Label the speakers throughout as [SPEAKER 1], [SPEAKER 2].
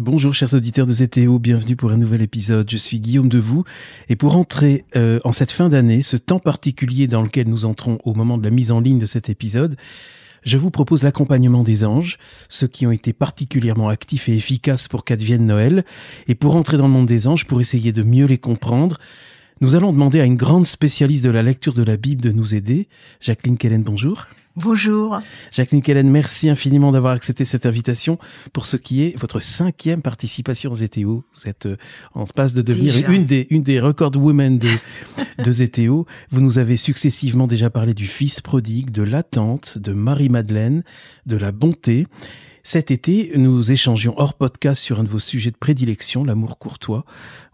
[SPEAKER 1] Bonjour chers auditeurs de ZTO, bienvenue pour un nouvel épisode. Je suis Guillaume Devoux et pour entrer euh, en cette fin d'année, ce temps particulier dans lequel nous entrons au moment de la mise en ligne de cet épisode, je vous propose l'accompagnement des anges, ceux qui ont été particulièrement actifs et efficaces pour qu'advienne Noël, et pour entrer dans le monde des anges, pour essayer de mieux les comprendre, nous allons demander à une grande spécialiste de la lecture de la Bible de nous aider. Jacqueline Kellen, bonjour. Bonjour. Jacqueline Kellen, merci infiniment d'avoir accepté cette invitation pour ce qui est votre cinquième participation aux ZTO. E vous êtes euh, en passe de devenir une des, une des record women de, de ZTO. E vous nous avez successivement déjà parlé du fils prodigue, de l'attente, de Marie-Madeleine, de la bonté. Cet été, nous échangions hors podcast sur un de vos sujets de prédilection, l'amour courtois.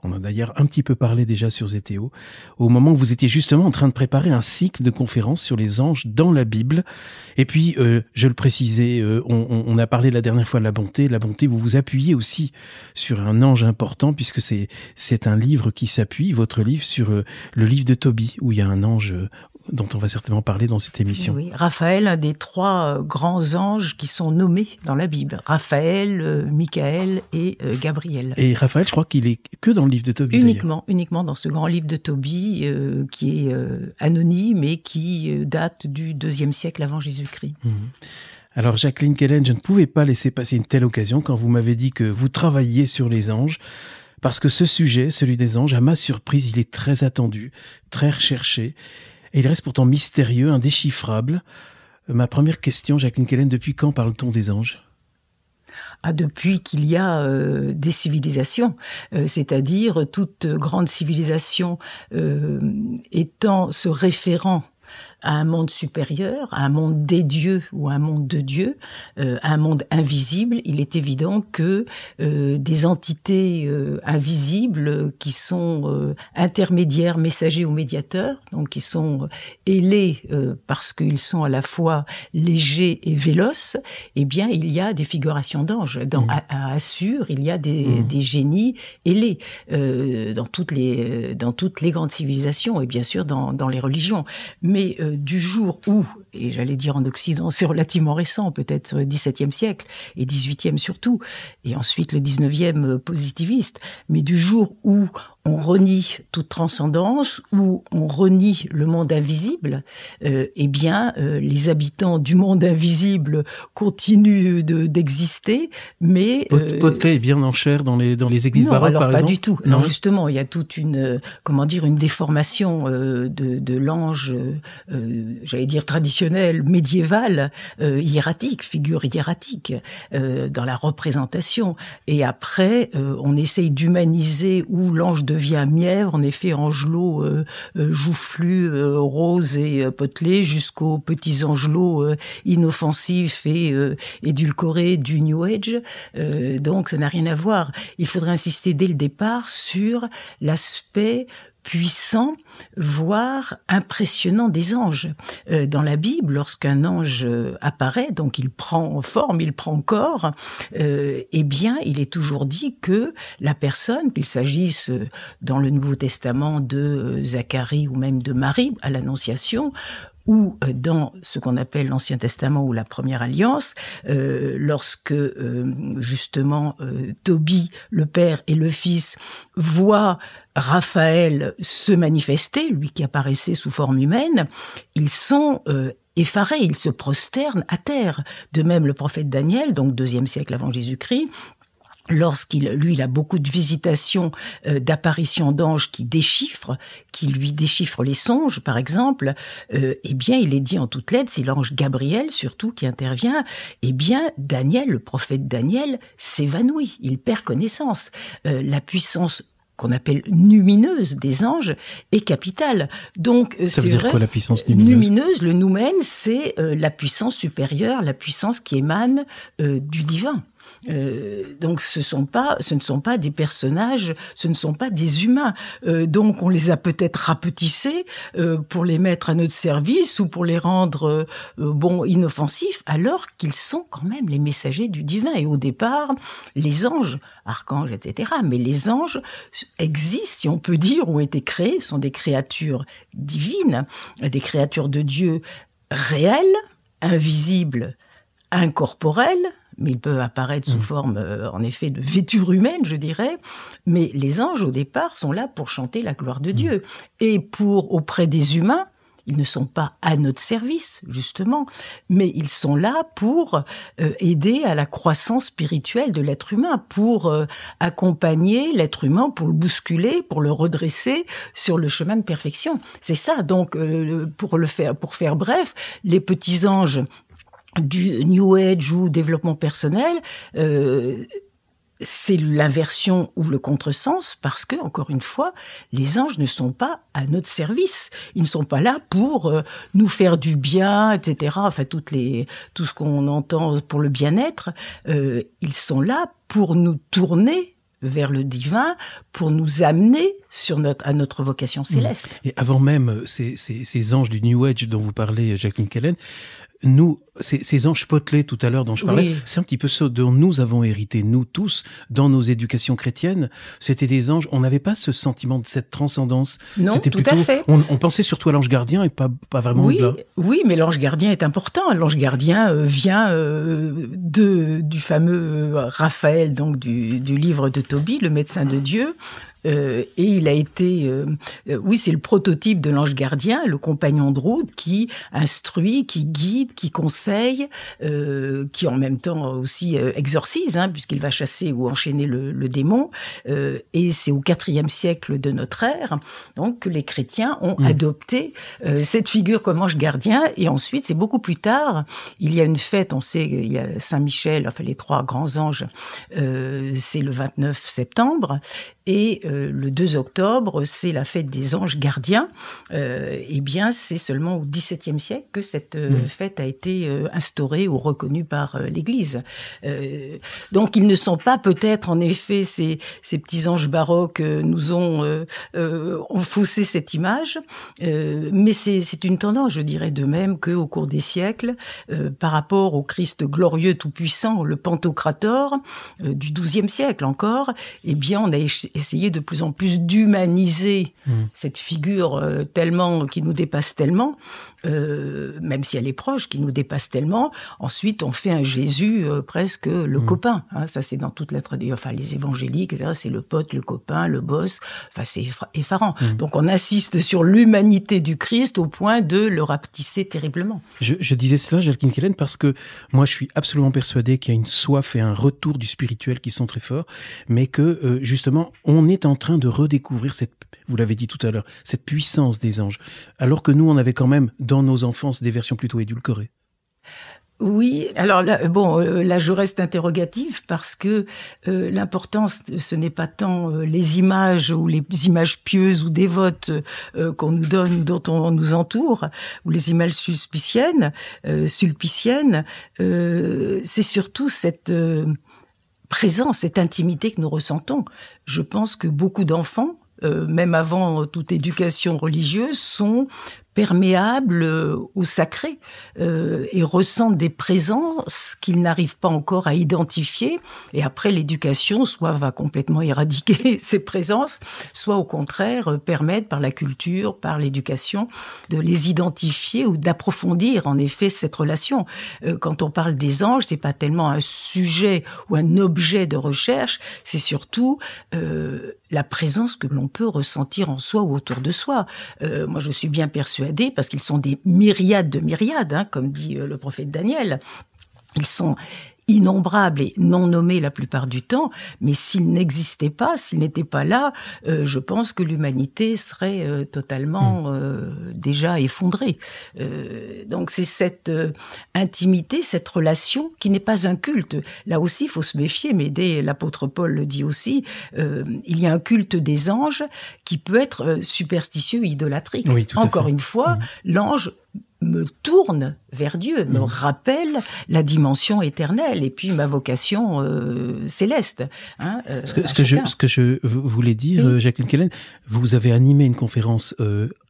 [SPEAKER 1] On a d'ailleurs un petit peu parlé déjà sur Zétéo, au moment où vous étiez justement en train de préparer un cycle de conférences sur les anges dans la Bible. Et puis, euh, je le précisais, euh, on, a parlé la dernière fois de la bonté. La bonté, vous vous appuyez aussi sur un ange important, puisque c'est un livre qui s'appuie, votre livre, sur euh, le livre de Tobie, où il y a un ange dont on va certainement parler dans cette émission. Oui,
[SPEAKER 2] Raphaël, un des trois euh, grands anges qui sont nommés dans la Bible. Raphaël, euh, Michael et euh, Gabriel. Et
[SPEAKER 1] Raphaël, je crois qu'il est que dans le livre de Tobie. Uniquement,
[SPEAKER 2] uniquement dans ce grand livre de Tobie qui est anonyme et qui date du deuxième siècle avant Jésus-Christ.
[SPEAKER 1] Mhm. Alors Jacqueline Kellen, je ne pouvais pas laisser passer une telle occasion quand vous m'avez dit que vous travailliez sur les anges parce que ce sujet, celui des anges, à ma surprise, il est très attendu, très recherché, et il reste pourtant mystérieux, indéchiffrable. Euh, ma première question, Jacqueline Kellen, depuis quand parle-t-on des anges
[SPEAKER 2] ah, depuis qu'il y a euh, des civilisations, euh, c'est-à-dire toute grande civilisation étant se référent à un monde supérieur, à un monde des dieux ou à un monde de dieux, à euh, un monde invisible, il est évident que euh, des entités euh, invisibles qui sont intermédiaires, messagers ou médiateurs, donc qui sont ailés parce qu'ils sont à la fois légers et véloces, eh bien il y a des figurations d'anges. Dans mm. à, Assur, il y a des, mm. génies ailés dans toutes les dans toutes les grandes civilisations et bien sûr dans, les religions. Mais du jour où, et j'allais dire en Occident, c'est relativement récent, peut-être 17 siècle et XVIIIe surtout, et ensuite le 19 euh, positiviste, mais du jour où on renie toute transcendance ou on renie le monde invisible, euh, eh bien, euh, les habitants du monde invisible continuent d'exister, mais
[SPEAKER 1] euh, Poté bien en chair dans les dans les églises non, alors pas du tout. Non,
[SPEAKER 2] justement, il y a toute une comment dire une déformation de, de l'ange, j'allais dire traditionnel, médiéval, hiératique, figure hiératique dans la représentation. Et après, on essaye d'humaniser ou l'ange de devient mièvre, en effet angelot euh, euh joufflu, euh, rose et euh, potelé, jusqu'aux petits angelots inoffensifs et édulcorés du New Age. donc ça n'a rien à voir. Il faudrait insister dès le départ sur l'aspect puissant, voire impressionnant des anges. Euh, dans la Bible, lorsqu'un ange euh, apparaît, donc il prend forme, il prend corps, euh, eh bien, il est toujours dit que la personne, qu'il s'agisse dans le Nouveau Testament de Zacharie ou même de Marie à l'Annonciation, ou dans ce qu'on appelle l'Ancien Testament ou la Première Alliance, lorsque justement Tobie, le père et le fils voient Raphaël se manifestait, lui qui apparaissait sous forme humaine, ils sont euh, effarés, ils se prosternent à terre. De même, le prophète Daniel, donc deuxième siècle avant Jésus-Christ, lorsqu'il, lui, a beaucoup de visitations, euh, d'apparitions d'anges qui déchiffrent, qui lui déchiffrent les songes, par exemple, euh, eh bien, il est dit en toute lettre, c'est l'ange Gabriel surtout qui intervient, eh bien, Daniel, le prophète Daniel, s'évanouit, il perd connaissance. la puissance qu'on appelle numineuse des anges est capitale. Donc euh, ça veut dire quoi la puissance euh, numineuse Le noumen, c'est euh, la puissance supérieure, la puissance qui émane du divin. Euh, donc ce, sont pas, ce ne sont pas des personnages, ce ne sont pas des humains. Euh, donc on les a peut-être rapetissés euh, pour les mettre à notre service ou pour les rendre bon inoffensifs, alors qu'ils sont quand même les messagers du divin. Et au départ, les anges, archanges, etc. Mais les anges existent, si on peut dire, ont été créés, sont des créatures divines, des créatures de Dieu réelles, invisibles, incorporelles mais il peut apparaître sous mm. forme, euh, en effet, de vêture humaine, je dirais. Mais les anges, au départ, sont là pour chanter la gloire de mm. Dieu. Et pour, auprès des humains, ils ne sont pas à notre service, justement, mais ils sont là pour euh, aider à la croissance spirituelle de l'être humain, pour euh, accompagner l'être humain, pour le bousculer, pour le redresser sur le chemin de perfection. C'est ça, donc, pour le faire, pour faire bref, les petits anges du New Age ou développement personnel, euh, c'est l'inversion ou le contresens parce que, encore une fois, les anges ne sont pas à notre service. Ils ne sont pas là pour euh, nous faire du bien, etc. Enfin, toutes les, tout ce qu'on entend pour le bien-être, euh, ils sont là pour nous tourner vers le divin pour nous amener sur
[SPEAKER 1] notre, à notre vocation mmh. céleste. Et avant même ces, ces anges du New Age dont vous parlez, Jacqueline Kellen, nous, ces, anges potelés tout à l'heure dont je parlais, c'est un petit peu ce dont nous avons hérité, nous tous, dans nos éducations chrétiennes. C'était des anges, on n'avait pas ce sentiment de cette transcendance. Non, tout à fait. On, pensait surtout à l'ange gardien et pas, pas vraiment oui,
[SPEAKER 2] Oui, mais l'ange gardien est important. L'ange gardien euh, vient euh, de, du fameux euh, Raphaël, donc du, du livre de Tobie, le médecin de ah. Dieu, euh, et il a été, euh, euh, oui, c'est le prototype de l'ange gardien, le compagnon de route qui instruit, qui guide, qui conseille, qui en même temps aussi exorcise, hein, puisqu'il va chasser ou enchaîner le, démon. et c'est au IVe siècle de notre ère, donc que les chrétiens ont mmh. adopté cette figure comme ange gardien. Et ensuite, c'est beaucoup plus tard, il y a une fête, on sait, il y a Saint-Michel, enfin les trois grands anges, c'est le 29 septembre, et euh, le 2 octobre, c'est la fête des anges gardiens. Euh, eh bien, c'est seulement au XVIIe siècle que cette euh, mmh. fête a été euh, instaurée ou reconnue par l'Église. donc, ils ne sont pas peut-être, en effet, ces, ces petits anges baroques nous ont, ont cette image, mais c'est une tendance, je dirais, de même qu'au cours des siècles, par rapport au Christ glorieux tout-puissant, le Pantocrator, du XIIe siècle encore, eh bien, on a essayer de plus en plus d'humaniser mmh. cette figure euh, tellement qui nous dépasse tellement, euh, même si elle est proche, qui nous dépasse tellement. Ensuite, on fait un Jésus euh, presque le mmh. copain. Hein. ça, c'est dans toute la tradition, enfin les évangéliques, C'est le pote, le copain, le boss. Enfin, c'est effarant. Mmh. Donc, on insiste sur l'humanité du Christ au point de le rapetisser terriblement.
[SPEAKER 1] Je, disais cela, Jalkin Kellen, parce que moi, je suis absolument persuadé qu'il y a une soif et un retour du spirituel qui sont très forts, mais que justement on est en train de redécouvrir cette, vous l'avez dit tout à l'heure, cette puissance des anges, alors que nous, on avait quand même dans nos enfances des versions plutôt édulcorées.
[SPEAKER 2] Oui, alors là, bon, euh, là je reste interrogatif parce que euh, l'importance, ce n'est pas tant euh, les images ou les images pieuses ou dévotes qu'on nous donne ou dont on nous entoure, ou les images sulpiciennes, euh, c'est surtout cette présent, cette intimité que nous ressentons. Je pense que beaucoup d'enfants, euh, même avant toute éducation religieuse, sont perméable au euh, sacré euh, et ressentent des présences qu'ils n'arrivent pas encore à identifier. Et après, l'éducation soit va complètement éradiquer ces présences, soit au contraire euh, permettre par la culture, par l'éducation, de les identifier ou d'approfondir en effet cette relation. Euh, quand on parle des anges, c'est pas tellement un sujet ou un objet de recherche, c'est surtout la présence que l'on peut ressentir en soi ou autour de soi. Euh, moi, je suis bien persuadée, parce qu'ils sont des myriades de myriades, hein, comme dit euh, le prophète Daniel. Ils sont innombrables et non nommés la plupart du temps, mais s'ils n'existaient pas, s'ils n'étaient pas là, euh, je pense que l'humanité serait euh, totalement mm. euh, déjà effondrée. donc c'est cette intimité, cette relation qui n'est pas un culte. Là aussi, il faut se méfier, mais dès l'apôtre Paul le dit aussi, il y a un culte des anges qui peut être superstitieux, idolatrique. Encore une fois, mm. l'ange me tourne vers Dieu, me mm. rappelle la dimension éternelle et puis ma vocation euh, céleste. Hein, euh, ce, que,
[SPEAKER 1] je, voulais dire, euh, Jacqueline Kellen, vous avez animé une conférence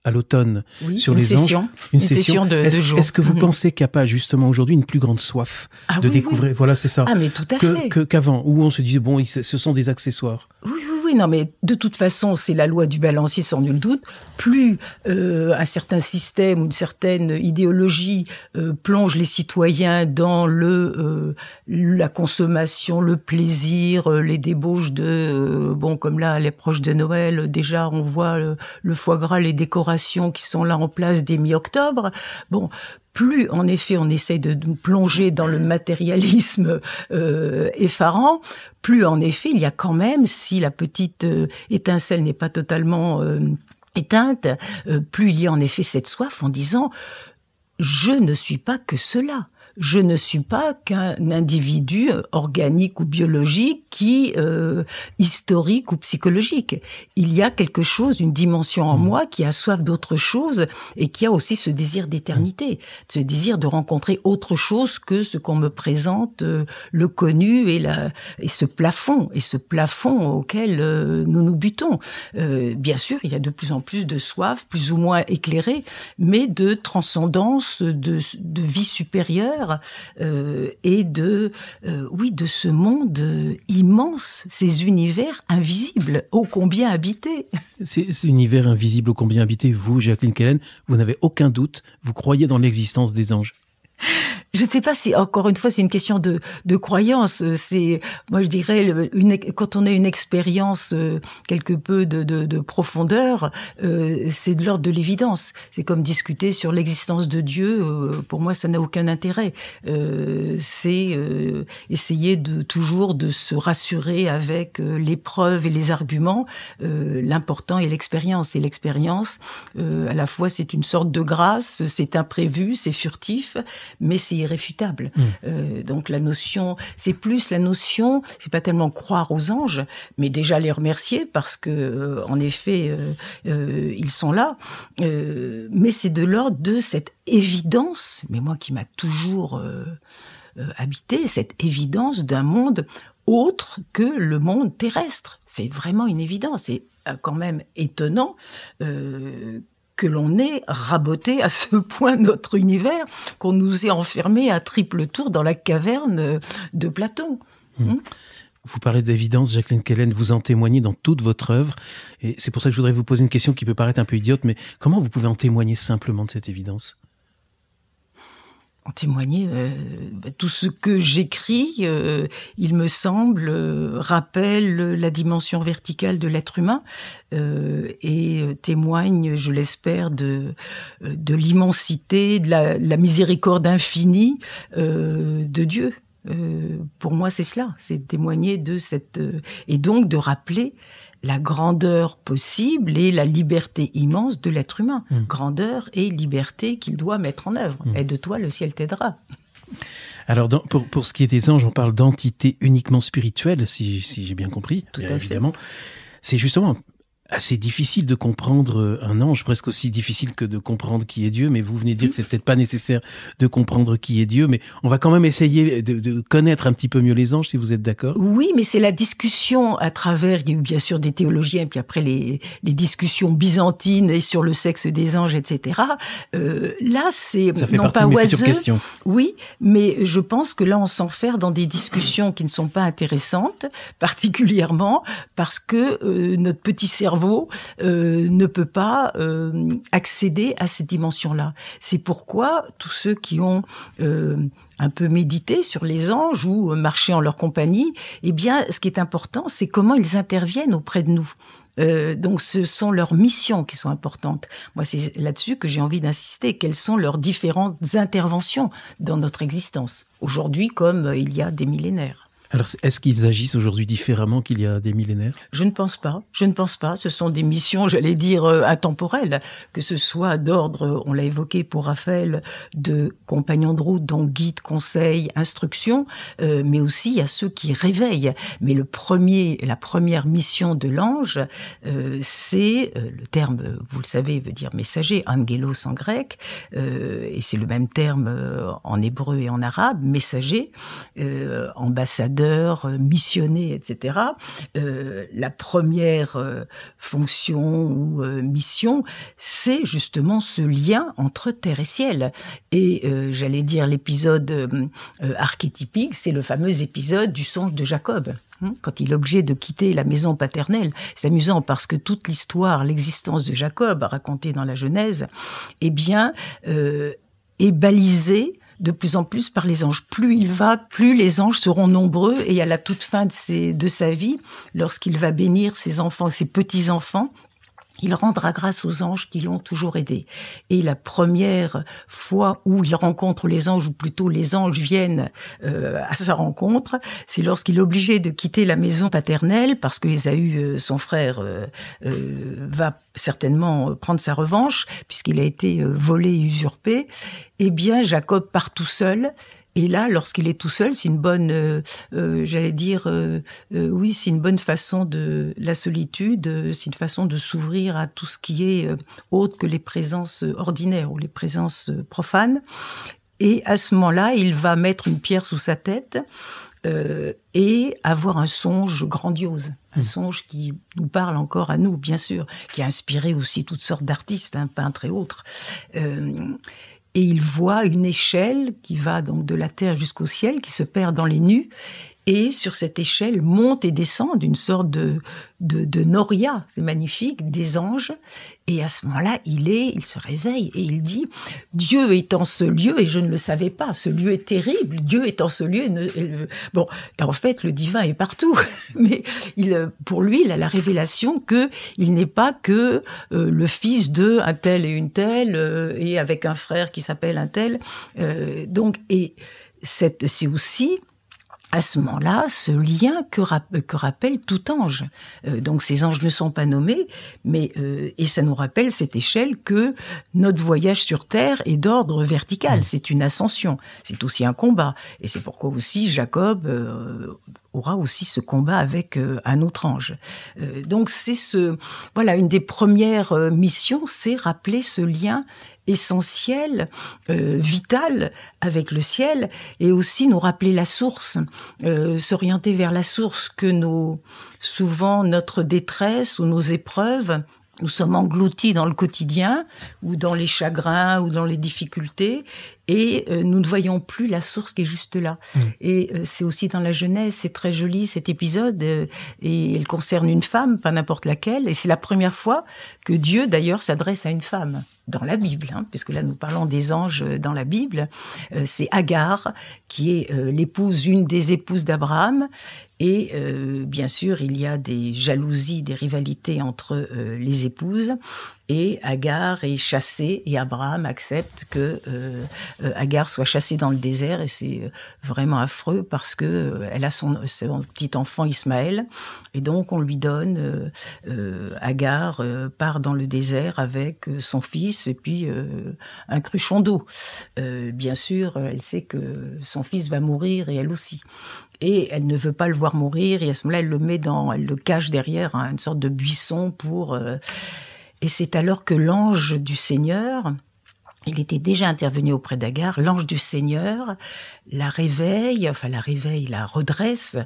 [SPEAKER 1] à l'automne sur les anges, une, session, de, est-ce, Est-ce que vous mm-hmm. pensez qu'il n'y a pas justement aujourd'hui une plus grande soif ah de découvrir Voilà, c'est ça. Ah, mais tout à que, fait. Qu'avant, où on se disait bon, ce sont des accessoires.
[SPEAKER 2] Oui, oui non, mais de toute façon, c'est la loi du balancier sans nul doute. Plus euh, un certain système ou une certaine idéologie euh, plonge les citoyens dans le euh, la consommation, le plaisir, les débauches de bon, comme là, les proches de Noël, déjà on voit le, le foie gras, les décorations qui sont là en place dès mi-octobre. Bon, plus en effet on essaie de plonger dans le matérialisme euh, effarant, plus en effet il y a quand même, si la petite euh, étincelle n'est pas totalement euh, éteinte, plus il y a en effet cette soif en disant je ne suis pas que cela je ne suis pas qu'un individu organique ou biologique qui euh, historique ou psychologique. Il y a quelque chose, une dimension en mmh. moi qui a soif d'autre chose et qui a aussi ce désir d'éternité, ce désir de rencontrer autre chose que ce qu'on me présente, euh, le connu et, la, et ce plafond et ce plafond auquel euh, nous nous butons. Euh, bien sûr, il y a de plus en plus de soif, plus ou moins éclairée, mais de transcendance, de, de vie supérieure euh, et de euh, oui de ce monde
[SPEAKER 1] immense, ces univers invisibles, ô combien habités. Ces univers invisibles, ô combien habités, vous, Jacqueline Kellen, vous n'avez aucun doute, vous croyez dans l'existence des anges.
[SPEAKER 2] Je ne sais pas si, encore une fois, c'est une question de, de croyance. C'est, moi, je dirais, une, quand on a une expérience euh, quelque peu de, de, de profondeur, euh, c'est de l'ordre de l'évidence. C'est comme discuter sur l'existence de Dieu. Euh, pour moi, ça n'a aucun intérêt. Euh, c'est essayer de toujours de se rassurer avec les preuves et les arguments. l'important est l'expérience. Et l'expérience, à la fois, c'est une sorte de grâce, c'est imprévu, c'est furtif mais c'est irréfutable. Hmm. Euh, donc la notion, c'est plus la notion, c'est pas tellement croire aux anges, mais déjà les remercier parce que euh, en effet euh, ils sont là. mais c'est de l'ordre de cette évidence, mais moi qui m'a toujours habité, cette évidence d'un monde autre que le monde terrestre. C'est vraiment une évidence. C'est quand même étonnant que l'on ait raboté à ce point notre univers, qu'on nous ait enfermé à triple tour dans la caverne de Platon.
[SPEAKER 1] Hmm. Hmm. Vous parlez d'évidence, Jacqueline Kellen, vous en témoignez dans toute votre œuvre. Et c'est pour ça que je voudrais vous poser une question qui peut paraître un peu idiote, mais comment vous pouvez en témoigner simplement de cette évidence
[SPEAKER 2] en témoigner euh, bah, tout ce que j'écris, euh, il me semble, euh, rappelle la dimension verticale de l'être humain et témoigne, je l'espère, de, de l'immensité, de la, la miséricorde infinie de Dieu. pour moi, c'est cela, c'est témoigner de cette... et donc de rappeler la grandeur possible et la liberté immense de l'être humain. Hmm. Grandeur et liberté qu'il doit mettre en œuvre. Hmm. et de toi le ciel t'aidera.
[SPEAKER 1] Alors, pour, ce qui est des anges, on parle d'entités uniquement spirituelles, si, j'ai bien compris, Tout évidemment. C'est justement assez difficile de comprendre euh, un ange, presque aussi difficile que de comprendre qui est Dieu, mais vous venez de dire que c'est peut-être pas nécessaire de comprendre qui est Dieu, mais on va quand même essayer de, de connaître un petit peu mieux les anges, si vous êtes d'accord.
[SPEAKER 2] Oui, mais c'est la discussion à travers, il y a eu bien sûr des théologiens, puis après les, les discussions byzantines et sur le sexe des anges, etc. Euh, là, c'est non pas de oiseux, questions. oui, mais je pense que là, on s'enferme dans des discussions qui ne sont pas intéressantes, particulièrement parce que euh, notre petit cerveau euh, ne peut pas euh, accéder à cette dimension-là. C'est pourquoi tous ceux qui ont euh, un peu médité sur les anges ou marché en leur compagnie, eh bien, ce qui est important, c'est comment ils interviennent auprès de nous. donc, ce sont leurs missions qui sont importantes. Moi, c'est là-dessus que j'ai envie d'insister. Quelles sont leurs différentes interventions dans notre existence, aujourd'hui comme il y a des millénaires
[SPEAKER 1] alors, est-ce qu'ils agissent aujourd'hui différemment qu'il y a des millénaires
[SPEAKER 2] Je ne pense pas. Je ne pense pas. Ce sont des missions, j'allais dire, euh, intemporelles, que ce soit d'ordre, on l'a évoqué pour Raphaël, de compagnons de route, donc guide, conseil, instruction, euh, mais aussi à ceux qui réveillent. Mais le premier, la première mission de l'ange, euh, c'est le terme, vous le savez, veut dire messager, angelos en grec, et c'est le même terme en hébreu et en arabe, messager, ambassadeur euh, missionnés, etc., euh, la première euh, fonction ou mission, c'est justement ce lien entre terre et ciel. Et j'allais dire l'épisode archétypique, c'est le fameux épisode du songe de Jacob hein, quand il est obligé de quitter la maison paternelle. C'est amusant parce que toute l'histoire, l'existence de Jacob racontée dans la Genèse, eh bien, est balisée de plus en plus par les anges. Plus il va, plus les anges seront nombreux et à la toute fin de, sa vie, lorsqu'il va bénir ses enfants, ses petits-enfants, il rendra grâce aux anges qui l'ont toujours aidé. Et la première fois où il rencontre les anges, ou plutôt les anges viennent euh, à sa rencontre, c'est lorsqu'il est obligé de quitter la maison paternelle parce que Esaü, euh, son frère, euh, va certainement prendre sa revanche puisqu'il a été volé et usurpé. Eh bien, Jacob part tout seul et là, lorsqu'il est tout seul, c'est une bonne, euh, euh, j'allais dire, euh, oui, c'est une bonne façon de la solitude, c'est une façon de s'ouvrir à tout ce qui est autre que les présences ordinaires ou les présences profanes. Et à ce moment-là, il va mettre une pierre sous sa tête et avoir un songe grandiose, un hmm. songe qui nous parle encore à nous, bien sûr, qui a inspiré aussi toutes sortes d'artistes, hein, peintres et autres et il voit une échelle qui va donc de la terre jusqu'au ciel, qui se perd dans les nues, et sur cette échelle monte et descend d'une sorte de, de, noria, c'est magnifique, des anges. Et à ce moment-là, il est, il se réveille et il dit, Dieu est en ce lieu et je ne le savais pas. Ce lieu est terrible. Dieu est en ce lieu. bon, en fait, le divin est partout. Mais il, pour lui, il a la révélation que il n'est pas que euh, le fils de un tel et une telle euh, et avec un frère qui s'appelle un tel. Euh, donc, et cette, c'est aussi à ce moment-là ce lien que, rappelle tout ange. Euh, donc ces anges ne sont pas nommés, mais euh, et ça nous rappelle cette échelle que notre voyage sur Terre est d'ordre vertical. Mmh. C'est une ascension, c'est aussi un combat, et c'est pourquoi aussi Jacob euh, aura aussi ce combat avec un autre ange. donc c'est ce voilà une des premières missions, c'est rappeler ce lien essentiel, euh, vital avec le ciel, et aussi nous rappeler la source, euh, s'orienter vers la source que nos souvent notre détresse ou nos épreuves nous sommes engloutis dans le quotidien ou dans les chagrins ou dans les difficultés et euh, nous ne voyons plus la source qui est juste là. Mmh. Et c'est aussi dans la Genèse, c'est très joli cet épisode et il concerne une femme, pas n'importe laquelle, et c'est la première fois que Dieu d'ailleurs s'adresse à une femme dans la Bible, hein, puisque là nous parlons des anges euh, dans la Bible, euh, c'est Agar qui est euh, l'épouse, une des épouses d'Abraham, et euh, bien sûr, il y a des jalousies, des rivalités entre euh, les épouses. Et Agar est chassée et Abraham accepte que euh, euh Agar soit chassée dans le désert et c'est vraiment affreux parce que elle a son, son, petit enfant Ismaël et donc on lui donne Agar part dans le désert avec son fils et puis un cruchon d'eau. bien sûr, elle sait que son fils va mourir et elle aussi. Et elle ne veut pas le voir mourir. Et à ce moment-là, elle le met dans, elle le cache derrière hein, une sorte de buisson pour. Euh, et c'est alors que l'ange du Seigneur, il était déjà intervenu auprès d'Agar, l'ange du Seigneur la réveille, enfin la réveille, la redresse.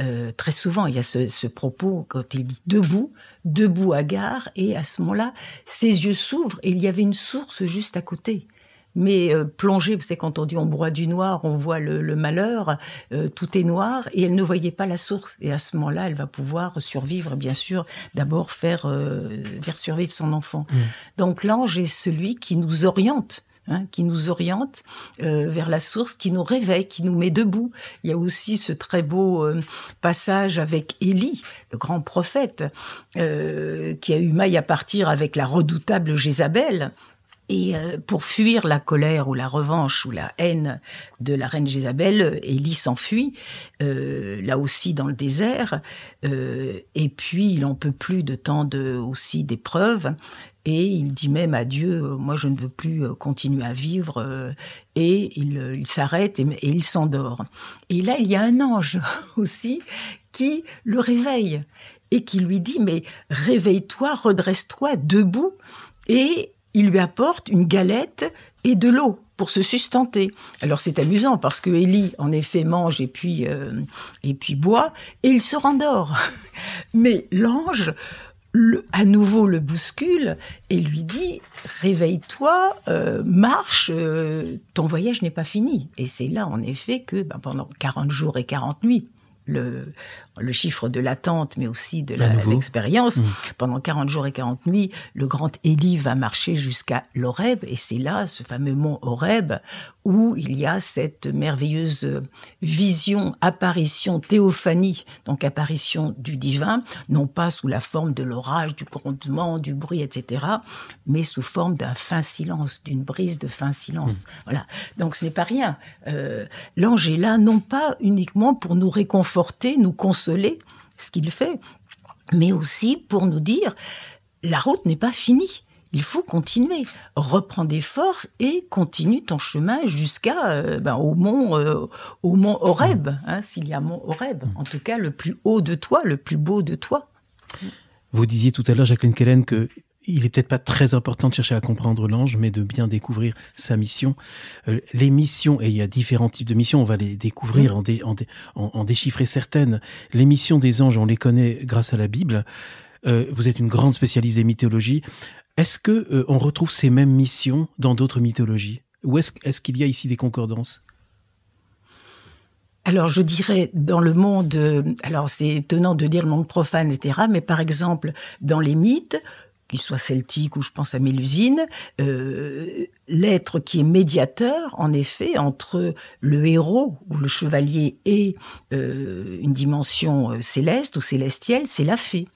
[SPEAKER 2] Euh, très souvent, il y a ce, ce, propos quand il dit debout, debout Agar, et à ce moment-là, ses yeux s'ouvrent et il y avait une source juste à côté. Mais euh, plongée, vous savez, quand on dit on broie du noir, on voit le, malheur, euh, tout est noir, et elle ne voyait pas la source. Et à ce moment-là, elle va pouvoir survivre, bien sûr, d'abord faire, euh, survivre son enfant. Mmh. Donc l'ange est celui qui nous oriente. Hein, qui nous oriente vers la source, qui nous réveille, qui nous met debout. Il y a aussi ce très beau passage avec Élie, le grand prophète, qui a eu maille à partir avec la redoutable Jézabel. Et euh, pour fuir la colère ou la revanche ou la haine de la reine Jézabel, Élie s'enfuit, euh, là aussi dans le désert. Euh, et puis il en peut plus de tant de aussi d'épreuves. Et il dit même à Dieu, moi je ne veux plus continuer à vivre. Et il, s'arrête et il s'endort. Et là, il y a un ange aussi qui le réveille et qui lui dit, mais réveille-toi, redresse-toi debout. Et il lui apporte une galette et de l'eau pour se sustenter. Alors c'est amusant parce que Élie en effet mange et puis euh, et puis boit et il se rendort. Mais l'ange le, à nouveau le bouscule et lui dit réveille-toi, euh, marche, euh, ton voyage n'est pas fini. Et c'est là en effet que ben, pendant 40 jours et 40 nuits le, le chiffre de l'attente, mais aussi de l'expérience. Mm. Pendant 40 jours et 40 nuits, le grand Élie va marcher jusqu'à l'Horeb, et c'est là, ce fameux mont Horeb, où il y a cette merveilleuse vision, apparition, théophanie, donc apparition du divin, non pas sous la forme de l'orage, du grondement, du bruit, etc., mais sous forme d'un fin silence, d'une brise de fin silence. Mm. Voilà. Donc ce n'est pas rien. Euh, l'ange est là, non pas uniquement pour nous réconforter, nous consoler, ce qu'il fait, mais aussi pour nous dire la route n'est pas finie. Il faut continuer, reprends des forces et continue ton chemin jusqu'à euh, ben, au mont euh, Horeb, mm. hein, s'il y a mont Horeb, mm. en tout cas le plus
[SPEAKER 1] haut de toi, le plus beau de toi. Vous disiez tout à l'heure, Jacqueline Kellen, que il est peut-être pas très important de chercher à comprendre l'ange, mais de bien découvrir sa mission. Euh, les missions, et il y a différents types de missions, on va les découvrir, mm. en, déchiffrer certaines. Les missions des anges, on les connaît grâce à la Bible. Euh, vous êtes une grande spécialiste des mythologies. Est-ce que euh, on retrouve ces mêmes missions dans d'autres mythologies Ou est-ce qu'il y a ici des concordances
[SPEAKER 2] alors, je dirais, dans le monde, alors c'est étonnant de dire le monde profane, etc., mais par exemple, dans les mythes, qu'il soit celtique ou je pense à Mélusine, euh, l'être qui est médiateur, en effet, entre le héros ou le chevalier et euh, une dimension euh, céleste ou célestielle, c'est la fée.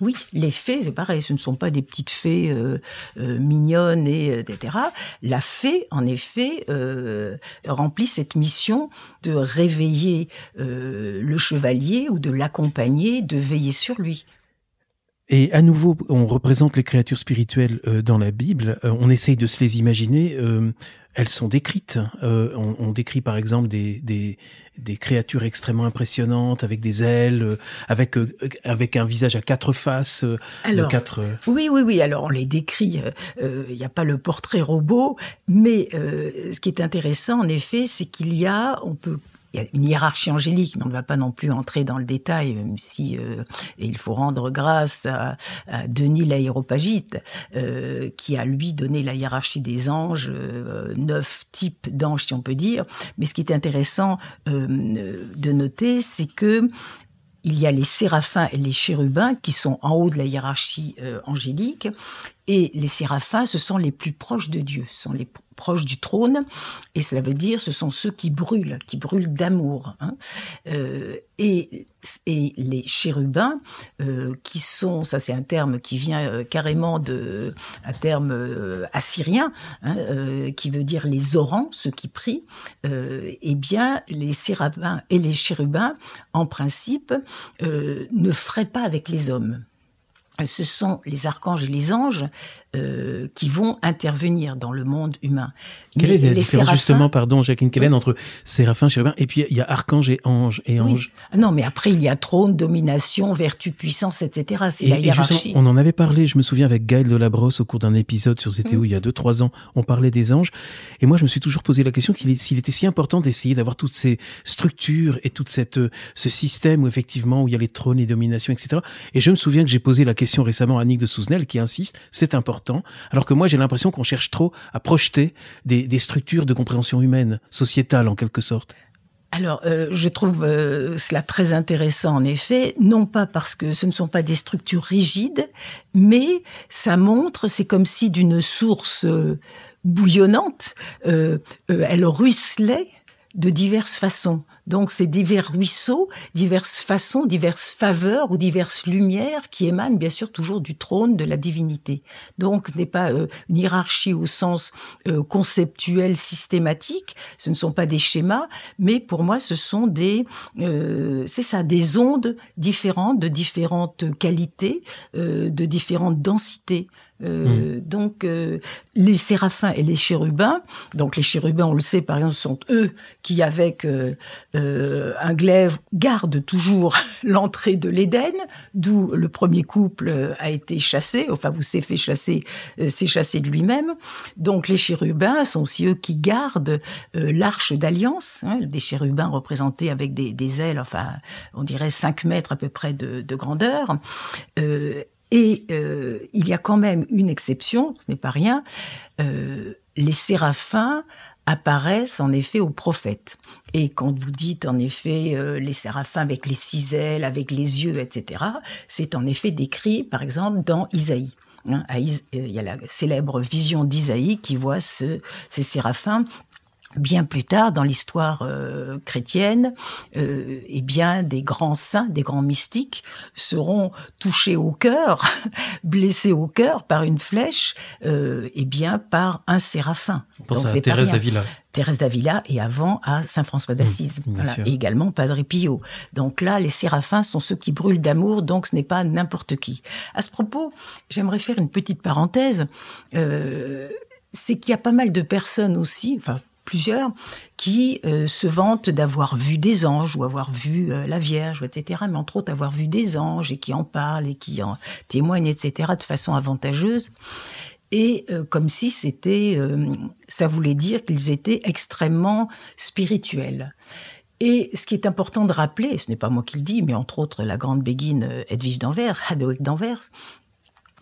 [SPEAKER 2] Oui, les fées, c'est pareil, ce ne sont pas des petites fées mignonnes, et, etc. La fée, en effet, remplit cette mission de réveiller le chevalier ou de l'accompagner, de veiller sur lui.
[SPEAKER 1] Et à nouveau, on représente les créatures spirituelles euh, dans la Bible, euh, on essaye de se les imaginer, euh, elles sont décrites. On, décrit par exemple des, des, créatures extrêmement impressionnantes, avec des ailes, avec, avec un visage à quatre faces. Alors, quatre... Oui, oui, oui, alors on les
[SPEAKER 2] décrit, il n'y a pas le portrait robot, mais ce qui est intéressant en effet, c'est qu'il y a, on peut il y a une hiérarchie angélique, mais on ne va pas non plus entrer dans le détail, même si euh, il faut rendre grâce à, Denis l'Aéropagite, euh, qui a lui donné la hiérarchie des anges, euh, neuf types d'anges si on peut dire. Mais ce qui est intéressant de noter, c'est que il y a les séraphins et les chérubins qui sont en haut de la hiérarchie angélique et les séraphins, ce sont les plus proches de Dieu, sont les proches du trône, et cela veut dire ce sont ceux qui brûlent, qui brûlent d'amour. Hein. Euh, et, les chérubins, euh, qui sont, ça c'est un terme qui vient euh, carrément de, un terme assyrien, hein, qui veut dire les Orans, ceux qui prient, eh bien les séraphins et les chérubins, en principe, ne fraient pas avec les hommes ce sont les archanges et les anges euh, qui vont intervenir dans le monde humain. Quelle est la différence justement,
[SPEAKER 1] pardon, Jacqueline Kellen, entre séraphin, chérubin, et puis il y a archange et ange et oui.
[SPEAKER 2] Ah non, mais après il y a trône, domination, vertu, puissance, etc. C'est la hiérarchie. on en
[SPEAKER 1] avait parlé, je me souviens avec Gaël Delabrosse au cours d'un épisode sur ZTO où mm. il y a deux trois ans, on parlait des anges, et moi je me suis toujours posé la question s'il était si important d'essayer d'avoir toutes ces structures et toute cette euh, ce système où effectivement où il y a les trônes, et domination, etc. Et je me souviens que j'ai posé la question récemment à Annick de Souzenel qui insiste, c'est important alors que moi j'ai l'impression qu'on cherche trop à projeter des, structures de compréhension humaine, sociétale en quelque sorte.
[SPEAKER 2] Alors, euh, je trouve euh, cela très intéressant, en effet, non pas parce que ce ne sont pas des structures rigides, mais ça montre, c'est comme si d'une source euh, bouillonnante, elle ruisselait de diverses façons. Donc c'est divers ruisseaux, diverses façons, diverses faveurs ou diverses lumières qui émanent bien sûr toujours du trône de la divinité. Donc ce n'est pas euh, une hiérarchie au sens euh, conceptuel systématique, ce ne sont pas des schémas, mais pour moi ce sont des euh, c'est ça des ondes différentes de différentes qualités, de différentes densités. Euh, mm. Donc, euh, les séraphins et les chérubins, donc les chérubins, on le sait, par exemple, sont eux qui, avec euh, un glaive, gardent toujours l'entrée de l'Éden, d'où le premier couple a été chassé, enfin, vous s'est fait chasser, s'est chassé de lui-même. Donc, les chérubins sont aussi eux qui gardent l'arche d'alliance, hein, des chérubins représentés avec des, ailes, enfin, on dirait 5 mètres à peu près de, de grandeur. Et euh, il y a quand même une exception, ce n'est pas rien. Euh, les séraphins apparaissent en effet aux prophètes. Et quand vous dites en effet euh, les séraphins avec les six avec les yeux, etc., c'est en effet décrit par exemple dans Isaïe. Hein. il y a la célèbre vision d'Isaïe qui voit ces séraphins bien plus tard dans l'histoire euh, chrétienne, euh, eh bien des grands saints, des grands mystiques seront touchés au cœur, blessés au cœur par une flèche, et euh, eh bien par un séraphin. à Thérèse d'Avila. Thérèse d'Avila et avant à Saint François mmh, d'Assise, et également Padre Pio. Donc là, les séraphins sont ceux qui brûlent d'amour, donc ce n'est pas n'importe qui. À ce propos, j'aimerais faire une petite parenthèse. Euh, c'est qu'il y a pas mal de personnes aussi, enfin plusieurs, qui euh, se vantent d'avoir vu des anges ou avoir vu euh, la Vierge, etc., mais entre autres avoir vu des anges et qui en parlent et qui en témoignent, etc., de façon avantageuse. Et euh, comme si c'était, ça voulait dire qu'ils étaient extrêmement spirituels. Et ce qui est important de rappeler, ce n'est pas moi qui le dis, mais entre autres la grande béguine Edwige d'Anvers, Hadoek d'Anvers,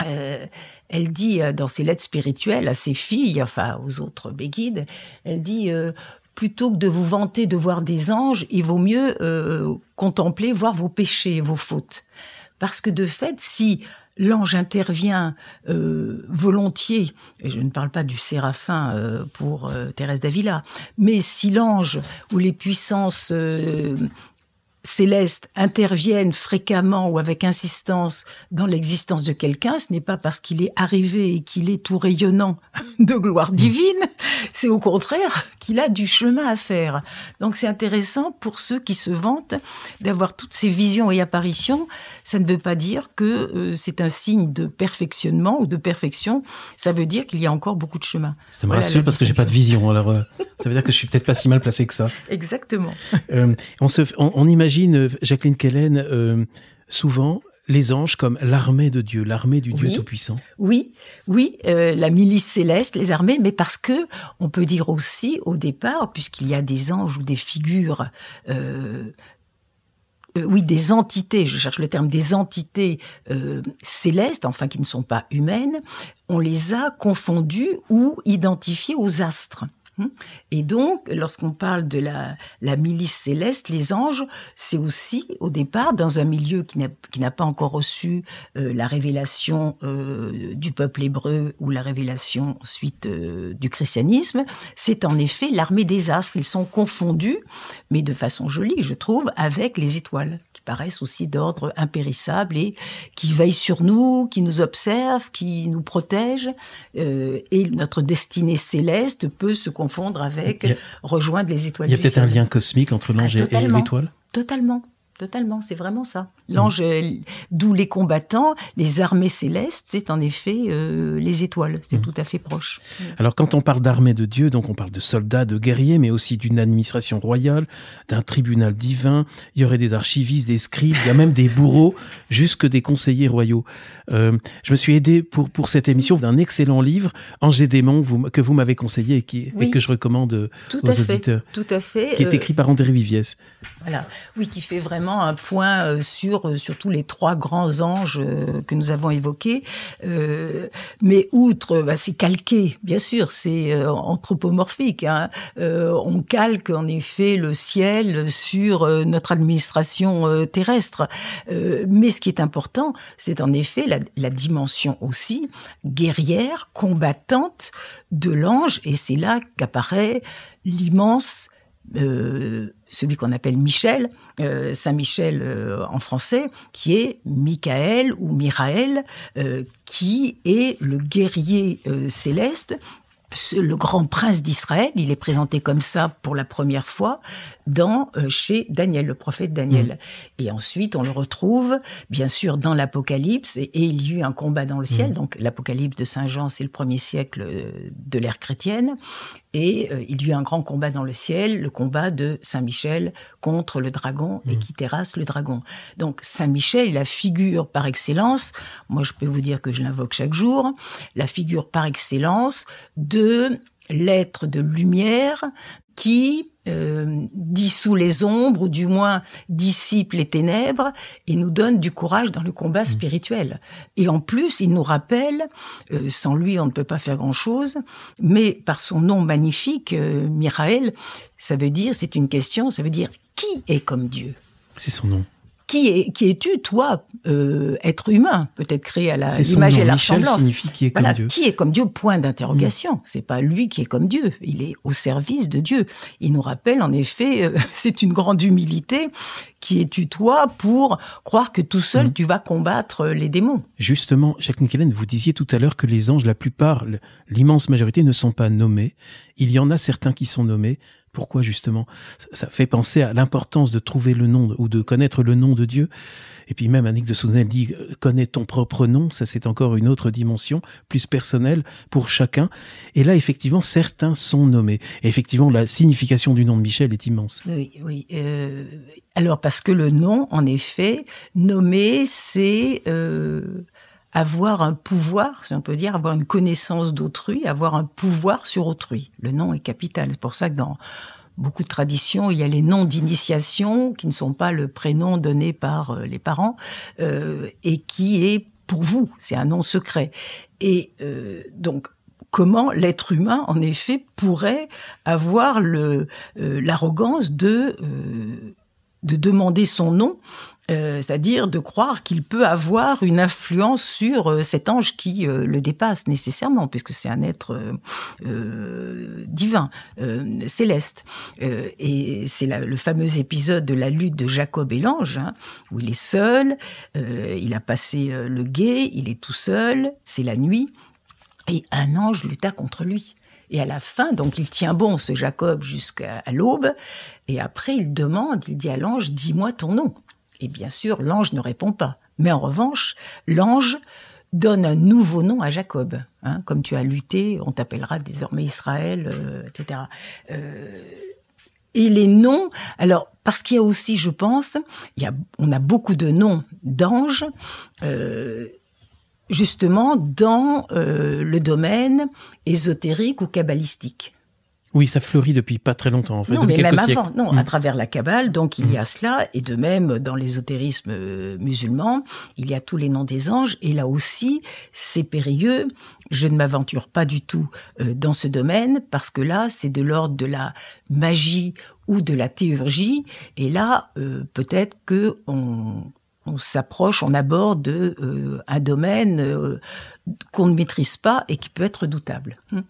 [SPEAKER 2] euh, elle dit euh, dans ses lettres spirituelles à ses filles, enfin aux autres béguides, elle dit euh, plutôt que de vous vanter de voir des anges, il vaut mieux contempler, voir vos péchés, vos fautes, parce que de fait, si l'ange intervient volontiers, et je ne parle pas du séraphin pour Thérèse d'Avila, mais si l'ange ou les puissances célestes interviennent fréquemment ou avec insistance dans l'existence de quelqu'un, ce n'est pas parce qu'il est arrivé et qu'il est tout rayonnant de gloire mm. divine, c'est au contraire qu'il a du chemin à faire. Donc c'est intéressant pour ceux qui se vantent d'avoir toutes ces visions et apparitions. Ça ne veut pas dire que euh, c'est un signe de perfectionnement ou de perfection. Ça veut dire qu'il y a encore beaucoup de chemin. Ça me rassure parce que j'ai pas de
[SPEAKER 1] vision. Alors euh, ça veut dire que je suis peut-être pas si mal placé que ça.
[SPEAKER 2] Exactement.
[SPEAKER 1] Euh, on se, on imagine euh, Jacqueline Kellen, euh, souvent les anges comme l'armée de Dieu, l'armée du Dieu Tout-Puissant.
[SPEAKER 2] Oui, oui, euh, la milice céleste, les armées, mais parce que on peut dire aussi au départ, puisqu'il y a des anges ou des figures oui, des entités, je cherche le terme, des entités célestes, enfin qui ne sont pas humaines, on les a confondues ou identifiées aux astres. Mmh. Et donc, lorsqu'on parle de la, milice céleste, les anges, c'est aussi au départ dans un milieu qui n'a pas encore reçu euh, la révélation euh, du peuple hébreu ou la révélation suite euh, du christianisme, c'est en effet l'armée des astres. Ils sont confondus, mais de façon jolie, je trouve, avec les étoiles qui paraissent aussi d'ordre impérissable et qui veillent sur nous, qui nous observent, qui nous protègent, et notre destinée céleste peut se confondre confondre avec rejoindre les étoiles. Il y a peut-être un lien
[SPEAKER 1] cosmique entre l'ange ah, et l'étoile
[SPEAKER 2] Totalement. Totalement, c'est vraiment ça. Mmh. L'ange, euh, d'où les combattants, les armées célestes, c'est en effet euh, les
[SPEAKER 1] étoiles, c'est mmh. tout à fait proche. Mmh. Alors quand on parle d'armée de Dieu, donc on parle de soldats, de guerriers, mais aussi d'une administration royale, d'un tribunal divin, il y aurait des archivistes, des scribes, il y a même des bourreaux, jusque des conseillers royaux. Euh, je me suis aidé pour, pour cette émission d'un excellent livre, Ange et Démon, que vous m'avez conseillé et, qui, et, que je recommande tout aux à auditeurs. Fait, tout à fait. Qui est écrit par André Viviès.
[SPEAKER 2] Voilà, oui, qui fait vraiment un point euh, sur, euh, surtout tous les trois grands anges euh, que nous avons évoqués. mais outre, bah, c'est calqué, bien sûr, c'est anthropomorphique. Hein. on calque en effet le ciel sur notre administration terrestre. mais ce qui est important, c'est en effet la, dimension aussi guerrière, combattante de l'ange, et c'est là qu'apparaît l'immense celui qu'on appelle Michel, euh, Saint-Michel euh, en français, qui est Michael ou Miraël, euh, qui est le guerrier céleste le grand prince d'Israël, il est présenté comme ça pour la première fois, dans euh, chez Daniel, le prophète Daniel. Mmh. Et ensuite, on le retrouve, bien sûr, dans l'Apocalypse, et, il y eut un combat dans le mmh. ciel. Donc, l'Apocalypse de Saint Jean, c'est le premier siècle euh, de l'ère chrétienne. Et euh, il y eut un grand combat dans le ciel, le combat de Saint Michel contre le dragon et mmh. qui terrasse le dragon. Donc Saint Michel, la figure par excellence, moi je peux vous dire que je l'invoque chaque jour, la figure par excellence de l'être de lumière qui euh, dissout les ombres, ou du moins dissipe les ténèbres, et nous donne du courage dans le combat mmh. spirituel. Et en plus, il nous rappelle, euh, sans lui on ne peut pas faire grand-chose, mais par son nom magnifique, euh, ça veut dire, c'est une question, ça veut dire qui est comme Dieu C'est son nom qui es, qui es-tu, toi, euh, être humain, peut-être créé à l'image et la ressemblance. qui est comme Dieu. Qui est comme Dieu, point d'interrogation. Mm. C'est pas lui qui est comme Dieu. Il est au service de Dieu. Il nous rappelle, en effet, euh, c'est une grande humilité. Qui es-tu, toi, pour croire que tout seul, mm. tu vas combattre euh, les démons
[SPEAKER 1] Justement, Jacqueline vous disiez tout à l'heure que les anges, la plupart, l'immense majorité, ne sont pas nommés. Il y en a certains qui sont nommés, pourquoi justement Ça fait penser à l'importance de trouver le nom ou de connaître le nom de Dieu. Et puis même Annick de Souzenel dit euh, connais ton propre nom, ça c'est encore une autre dimension plus personnelle pour chacun. Et là effectivement certains sont nommés. effectivement la signification du nom de Michel est immense.
[SPEAKER 2] Oui, oui. Euh, alors parce que le nom, en effet, nommé, c'est euh, avoir un pouvoir, si on peut dire, avoir une connaissance d'autrui, avoir un pouvoir sur autrui. Le nom est capital. C'est pour ça que dans beaucoup de traditions, il y a les noms d'initiation qui ne sont pas le prénom donné par euh, les parents euh, et qui est pour vous, c'est un nom secret. Et euh, donc comment l'être humain, en effet, pourrait avoir l'arrogance de demander son nom euh, c'est-à-dire de croire qu'il peut avoir une influence sur euh, cet ange qui euh, le dépasse nécessairement, puisque c'est un être divin, céleste. et c'est le fameux épisode de la lutte de Jacob et l'ange, hein, où il est seul, il a passé le guet, il est tout seul, c'est la nuit, et un ange lutta contre lui. Et à la fin, donc il tient bon ce Jacob jusqu'à l'aube, et après il demande, il dit à l'ange, dis-moi ton nom. Et bien sûr, l'ange ne répond pas. Mais en revanche, l'ange donne un nouveau nom à Jacob. Hein. comme tu as lutté, on t'appellera désormais Israël, euh, etc. Euh, et les noms, alors parce qu'il y a aussi, je pense, il y a, on a beaucoup de noms d'anges, euh, justement dans le domaine ésotérique ou kabbalistique.
[SPEAKER 1] Oui, ça fleurit depuis pas très longtemps, en fait. Non, mais même avant, non, à mm.
[SPEAKER 2] travers la cabale, donc il y a mm. cela, et de même dans l'ésotérisme euh, musulman, il y a tous les noms des anges, et là aussi, c'est périlleux. Je ne m'aventure pas du tout euh, dans ce domaine, parce que là, c'est de l'ordre de la magie ou de la théurgie, et là, euh, peut-être que on, on s'approche, on aborde euh, un domaine euh, qu'on ne maîtrise pas et qui peut être doutable. Hum.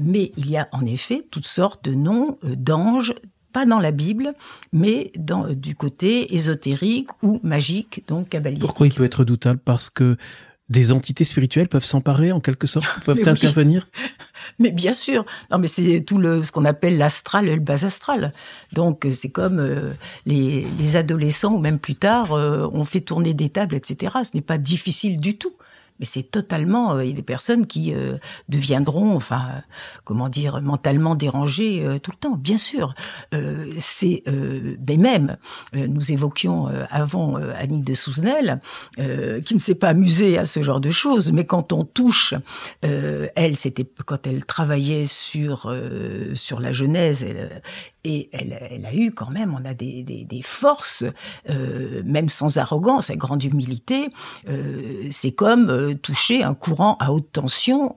[SPEAKER 2] Mais il y a en effet toutes sortes de noms euh, d'anges, pas dans la Bible, mais du côté ésotérique ou magique, donc kabbalistique. Pourquoi
[SPEAKER 1] il peut être redoutable Parce que des entités spirituelles peuvent s'emparer en quelque sorte, peuvent intervenir.
[SPEAKER 2] Mais bien sûr, non, mais c'est tout le ce qu'on appelle l'astral et le bas astral. Donc euh, c'est comme euh, les, les, adolescents ou même plus tard, euh, ont fait tourner des tables, etc. Ce n'est pas difficile du tout mais c'est totalement euh, il y a des personnes qui euh, deviendront, enfin, comment dire, mentalement dérangées euh, tout le temps. Bien sûr, c'est des ben mêmes. nous évoquions avant Annick de Souzenel, qui ne s'est pas amusée à ce genre de choses, mais quand on touche, elle, c'était quand elle travaillait sur sur la Genèse elle, et elle, a eu quand même, on a des, forces, euh, même sans arrogance, avec grande humilité. Euh, c'est comme euh, toucher un courant à haute tension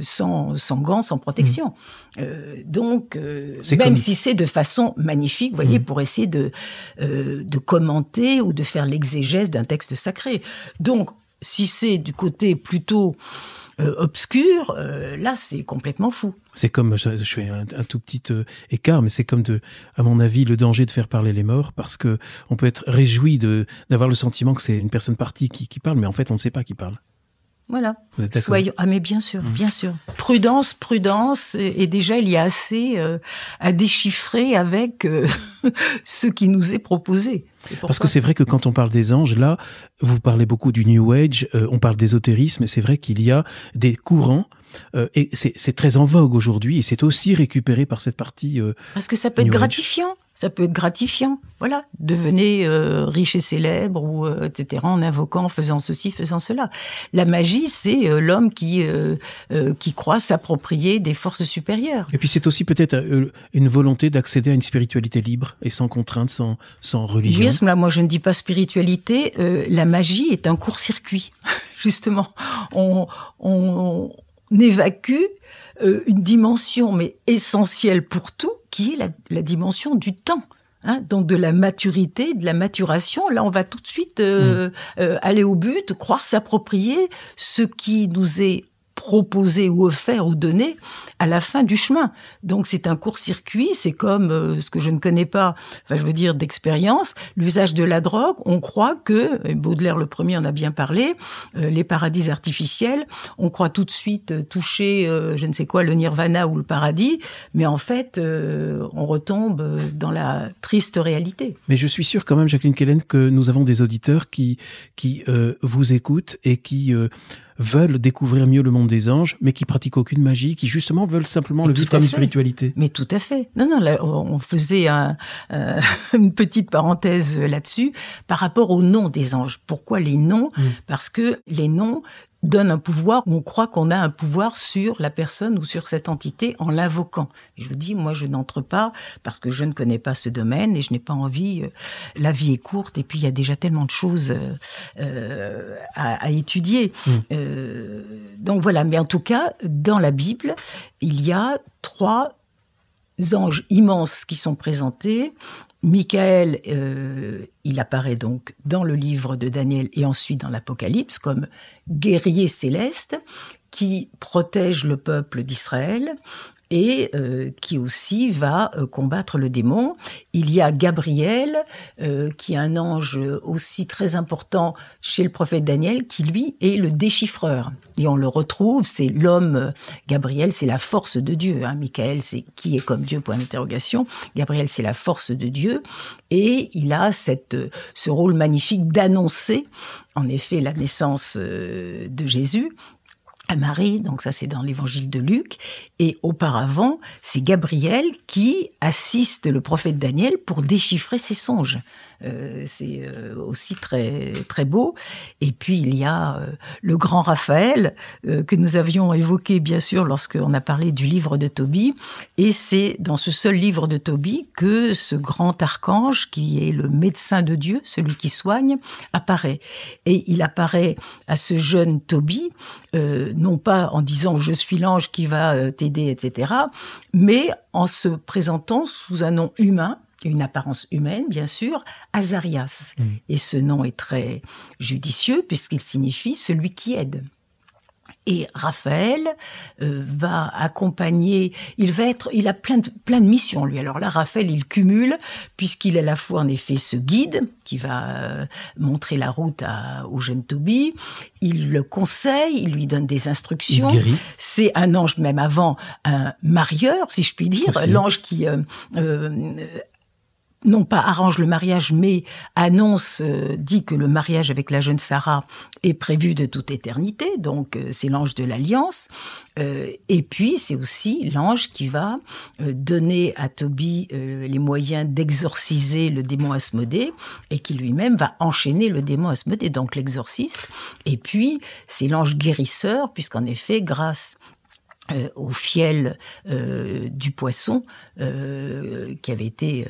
[SPEAKER 2] sans, gants, sans protection. Mmh. donc, même si c'est de façon magnifique, vous voyez, mmh. pour essayer de, de commenter ou de faire l'exégèse d'un texte sacré. Donc, si c'est du côté plutôt euh, obscure, euh, là c'est complètement fou.
[SPEAKER 1] C'est comme, je, fais un, tout petit euh, écart, mais c'est comme, de, à mon avis, le danger de faire parler les morts, parce que on peut être réjoui de d'avoir le sentiment que c'est une personne partie qui, qui parle, mais en fait on ne sait pas qui parle. Voilà. Soyons. Ah mais bien sûr, mmh. bien sûr.
[SPEAKER 2] Prudence, prudence. Et, déjà il y a assez euh, à déchiffrer avec ce qui nous est proposé. Parce que c'est vrai que quand
[SPEAKER 1] on parle des anges, là, vous parlez beaucoup du New Age, euh, on parle d'ésotérisme, et c'est vrai qu'il y a des courants euh, et c'est très en vogue aujourd'hui et c'est aussi récupéré par cette partie. Euh,
[SPEAKER 2] Parce que ça peut être gratifiant. Ça peut être gratifiant. Voilà. Devenez euh, riche et célèbre ou etc. en invoquant, en faisant ceci, faisant cela. La magie, c'est l'homme qui qui croit s'approprier des forces supérieures.
[SPEAKER 1] Et puis c'est aussi peut-être une volonté d'accéder à une spiritualité libre et sans contrainte, sans sans religion. Oui,
[SPEAKER 2] là, moi je ne dis pas spiritualité. la magie est un court-circuit, justement. on évacue euh, une dimension mais essentielle pour tout, qui est la, dimension du temps. Hein, donc de la maturité, de la maturation, là on va tout de suite euh, mm. euh, aller au but, croire s'approprier ce qui nous est proposé ou offert ou donné à la fin du chemin. Donc c'est un court-circuit, c'est comme euh, ce que je ne connais pas, enfin je veux dire d'expérience, l'usage de la drogue, on croit que, et Baudelaire le premier en a bien parlé, euh, les paradis artificiels, on croit tout de suite euh, toucher je ne sais quoi, le nirvana ou le paradis, mais en fait on retombe dans la triste réalité.
[SPEAKER 1] Mais je suis sûr quand même, Jacqueline Kellen, que nous avons des auditeurs qui, qui vous écoutent et qui veulent découvrir mieux le monde des anges, mais qui pratiquent aucune magie, qui justement veulent simplement le vivre comme une spiritualité. Mais tout à fait.
[SPEAKER 2] Non, non, on faisait euh, une petite parenthèse là-dessus par rapport au nom des anges. Pourquoi les noms hmm. Parce que les noms donne un pouvoir, on croit qu'on a un pouvoir sur la personne ou sur cette entité en l'invoquant. Et je vous dis, moi, je n'entre pas parce que je ne connais pas ce domaine et je n'ai pas envie. Euh, la vie est courte et puis il y a déjà tellement de choses euh, euh, à, étudier. Mmh. donc voilà. Mais en tout cas, dans la Bible, il y a trois anges immenses qui sont présentés. Michael, euh, il apparaît donc dans le livre de Daniel et ensuite dans l'Apocalypse comme guerrier céleste qui protège le peuple d'Israël et euh, qui aussi va euh, combattre le démon. Il y a Gabriel, euh, qui est un ange aussi très important chez le prophète Daniel, qui lui est le déchiffreur. Et on le retrouve, c'est l'homme, Gabriel, c'est la force de Dieu. Hein. Michael, c'est qui est comme Dieu, point d'interrogation. Gabriel, c'est la force de Dieu. Et il a cette, ce rôle magnifique d'annoncer, en effet, la naissance de Jésus, à Marie, donc ça c'est dans l'évangile de Luc, et auparavant c'est Gabriel qui assiste le prophète Daniel pour déchiffrer ses songes. Euh, c'est euh, aussi très très beau. Et puis il y a euh, le grand Raphaël que nous avions évoqué bien sûr lorsqu'on a parlé du livre de Tobie. Et c'est dans ce seul livre de Tobie que ce grand archange qui est le médecin de Dieu, celui qui soigne, apparaît. Et il apparaît à ce jeune Tobie, non pas en disant je suis l'ange qui va t'aider, etc., mais en se présentant sous un nom humain une apparence humaine, bien sûr, Azarias. Mm. Et ce nom est très judicieux puisqu'il signifie celui qui aide. Et Raphaël euh, va accompagner, il va être, il a plein de, plein de missions lui. Alors là, Raphaël, il cumule puisqu'il est à la fois en effet ce guide qui va euh, montrer la route à, au jeune Toby, il le conseille, il lui donne des instructions. C'est un ange même avant un marieur, si je puis dire, l'ange qui euh, non pas arrange le mariage, mais annonce, euh, dit que le mariage avec la jeune Sarah est prévu de toute éternité, donc euh, c'est l'ange de l'alliance. Euh, et puis c'est aussi l'ange qui va donner à Toby les moyens d'exorciser le démon Asmodée et qui lui-même va enchaîner le démon Asmodée, donc l'exorciste. Et puis c'est l'ange guérisseur, puisqu'en effet, grâce euh, au fiel euh, du poisson euh, qui avait été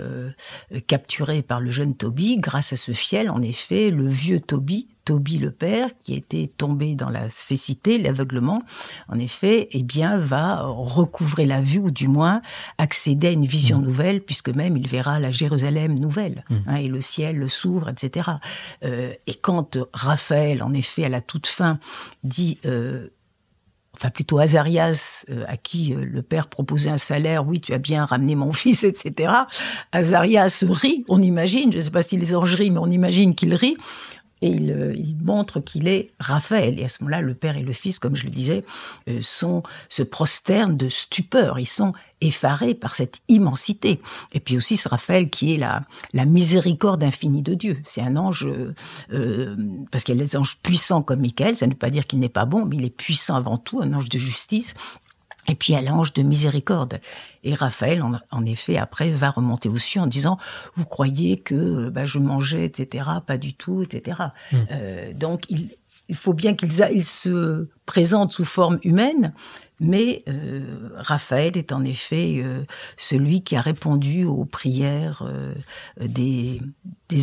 [SPEAKER 2] capturé par le jeune Toby. Grâce à ce fiel, en effet, le vieux Toby, Toby le père, qui était tombé dans la cécité, l'aveuglement, en effet, eh bien, va recouvrer la vue ou du moins accéder à une vision mmh. nouvelle, puisque même il verra la Jérusalem nouvelle mmh. hein, et le ciel s'ouvre, etc. et quand Raphaël, en effet, à la toute fin, dit enfin plutôt Azarias, euh, à qui euh, le père proposait un salaire, oui, tu as bien ramené mon fils, etc. Azarias rit, on imagine, je ne sais pas si les rient, mais on imagine qu'il rit et euh, il, montre qu'il est Raphaël. Et à ce moment-là, le père et le fils, comme je le disais, euh, sont, se prosternent de stupeur. Ils sont effarés par cette immensité. Et puis aussi ce Raphaël qui est la, la miséricorde infinie de Dieu. C'est un ange, euh, parce qu'il est un ange puissant comme Michael, ça ne veut pas dire qu'il n'est pas bon, mais il est puissant avant tout, un ange de justice et puis à l'ange de miséricorde. Et Raphaël, en, effet, après, va remonter aussi en disant Vous croyez que bah, je mangeais, etc. Pas du tout, etc. Mmh. Euh, donc il, faut bien qu'ils se présente sous forme humaine, mais euh, Raphaël est en effet euh, celui qui a répondu aux prières des,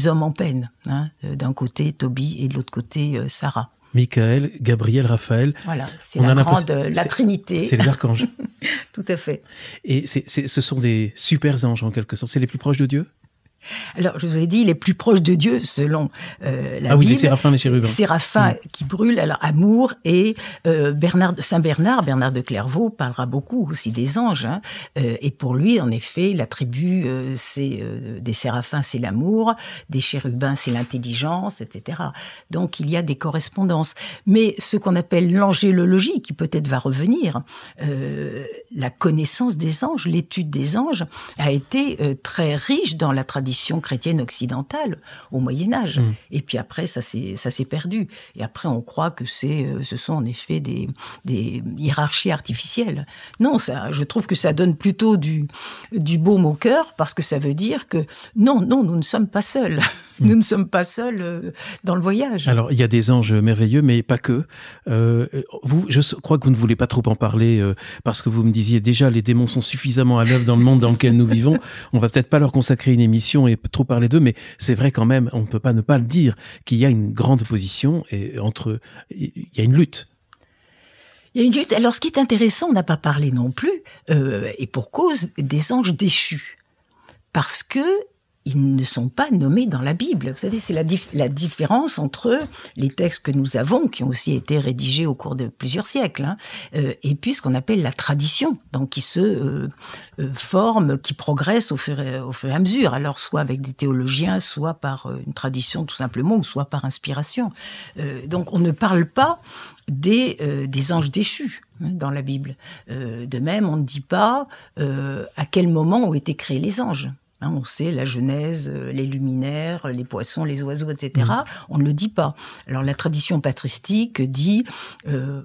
[SPEAKER 2] hommes en peine. Hein, d'un côté Toby, et de l'autre
[SPEAKER 1] côté Sarah. Michael, Gabriel, Raphaël. Voilà, c'est la grande, la Trinité. C'est les archanges. Tout à fait. Et ce sont des super anges en quelque sorte. C'est les plus proches de Dieu
[SPEAKER 2] alors, je vous ai dit, les plus proches de Dieu, selon euh, la Bible. Ah oui, les séraphins, les chérubins. Séraphins mm. qui brûlent, alors Amour et euh, de Saint Bernard, Bernard de Clairvaux parlera beaucoup aussi des anges. Hein. Euh, et pour lui, en effet, la c'est des séraphins, c'est l'amour, des chérubins, c'est l'intelligence, etc. Donc, il y a des correspondances. Mais ce qu'on appelle l'angélologie, qui peut-être va revenir, la connaissance des anges, l'étude des anges, a été très riche dans la tradition chrétienne occidentale au Moyen Âge. Mm. Et puis après, ça s'est ça s'est perdu. Et après, on croit que c'est euh, ce sont en effet des hiérarchies artificielles. Non, ça, je trouve que ça donne plutôt du du baume au cœur parce que ça veut dire que non, non, nous ne sommes pas seuls.
[SPEAKER 1] Mm. Nous ne sommes pas seuls euh, dans le voyage. Alors, il y a des anges merveilleux, mais pas que. Euh, vous, je crois que vous ne voulez pas trop en parler parce que vous me disiez déjà les démons sont suffisamment à l'œuvre dans le monde dans lequel nous vivons. On va peut-être pas leur consacrer une émission et trop parler d'eux, mais c'est vrai quand même, on ne peut pas ne pas le dire, qu'il y a une grande opposition, et entre, il y a une lutte.
[SPEAKER 2] Il y a une lutte. Alors, ce qui est intéressant, on n'a pas parlé non plus, euh, et pour cause, des anges déchus. Parce que ils ne sont pas nommés dans la Bible. Vous savez, c'est la, la, différence entre les textes que nous avons, qui ont aussi été rédigés au cours de plusieurs siècles, hein, euh, et puis ce qu'on appelle la tradition, donc qui se euh, euh, forme, qui progresse au fur, et, au à mesure, alors soit avec des théologiens, soit par une tradition tout simplement, ou soit par inspiration. donc on ne parle pas des, des, anges déchus hein, dans la Bible. de même, on ne dit pas à quel moment ont été créés les anges. Hein, on sait la Genèse, euh, les luminaires, les poissons, les oiseaux, etc. Mm. On ne le dit pas. Alors la tradition patristique dit... Euh,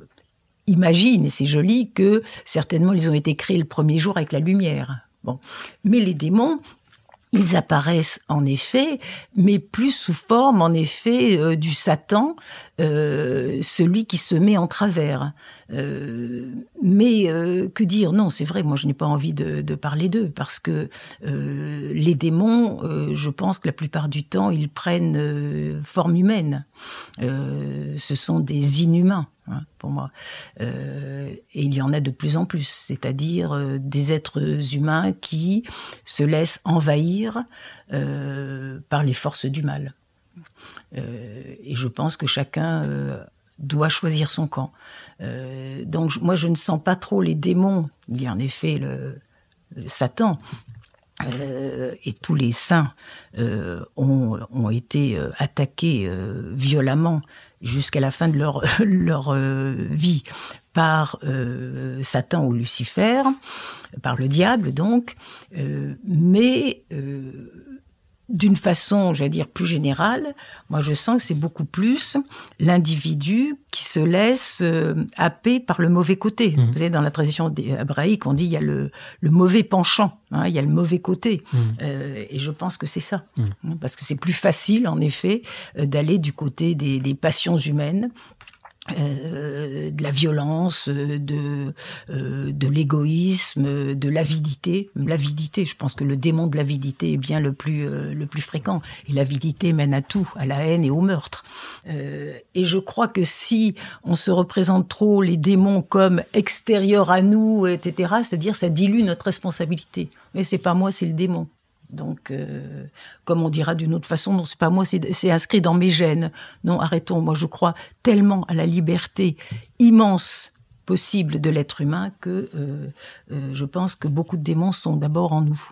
[SPEAKER 2] imagine, et c'est joli, que certainement ils ont été créés le premier jour avec la lumière. Bon. Mais les démons ils apparaissent en effet, mais plus sous forme en effet euh, du Satan, euh, celui qui se met en travers. Euh, mais que dire Non, c'est vrai, moi je n'ai pas envie de, de parler d'eux parce que les démons, je pense que la plupart du temps, ils prennent forme humaine. ce sont des inhumains. Hein, pour moi. Euh, et il y en a de plus en plus, c'est-à-dire euh, des êtres humains qui se laissent envahir euh, par les forces du mal. et je pense que chacun doit choisir son camp. donc moi, je ne sens pas trop les démons. Il y a en effet le, Satan, et tous les saints ont, été attaqués violemment jusqu'à la fin de leur, leur euh, vie par euh, Satan ou Lucifer, par le diable donc, euh, mais d'une façon, j'allais dire, plus générale, moi je sens que c'est beaucoup plus l'individu qui se laisse euh, happer par le mauvais côté. Mmh. Vous savez, dans la tradition euh, hébraïque, on dit il y a le, mauvais penchant, hein, il y a le mauvais côté. Mmh. Euh, et je pense que c'est ça. Mmh. Parce que c'est plus facile, en effet, d'aller du côté des, des passions humaines euh, de la violence, euh, de euh, de l'égoïsme, de l'avidité. L'avidité, je pense que le démon de l'avidité est bien le plus le plus fréquent. Et l'avidité mène à tout, à la haine et au meurtre. et je crois que si on se représente trop les démons comme extérieurs à nous, etc., c'est-à-dire ça dilue notre responsabilité. Mais c'est pas moi, c'est le démon. Donc, euh, comme on dira d'une autre façon, non, c'est pas moi, c'est inscrit dans mes gènes. Non, arrêtons. Moi, je crois tellement à la liberté immense possible de l'être humain que euh, euh, je pense que beaucoup de démons sont d'abord en nous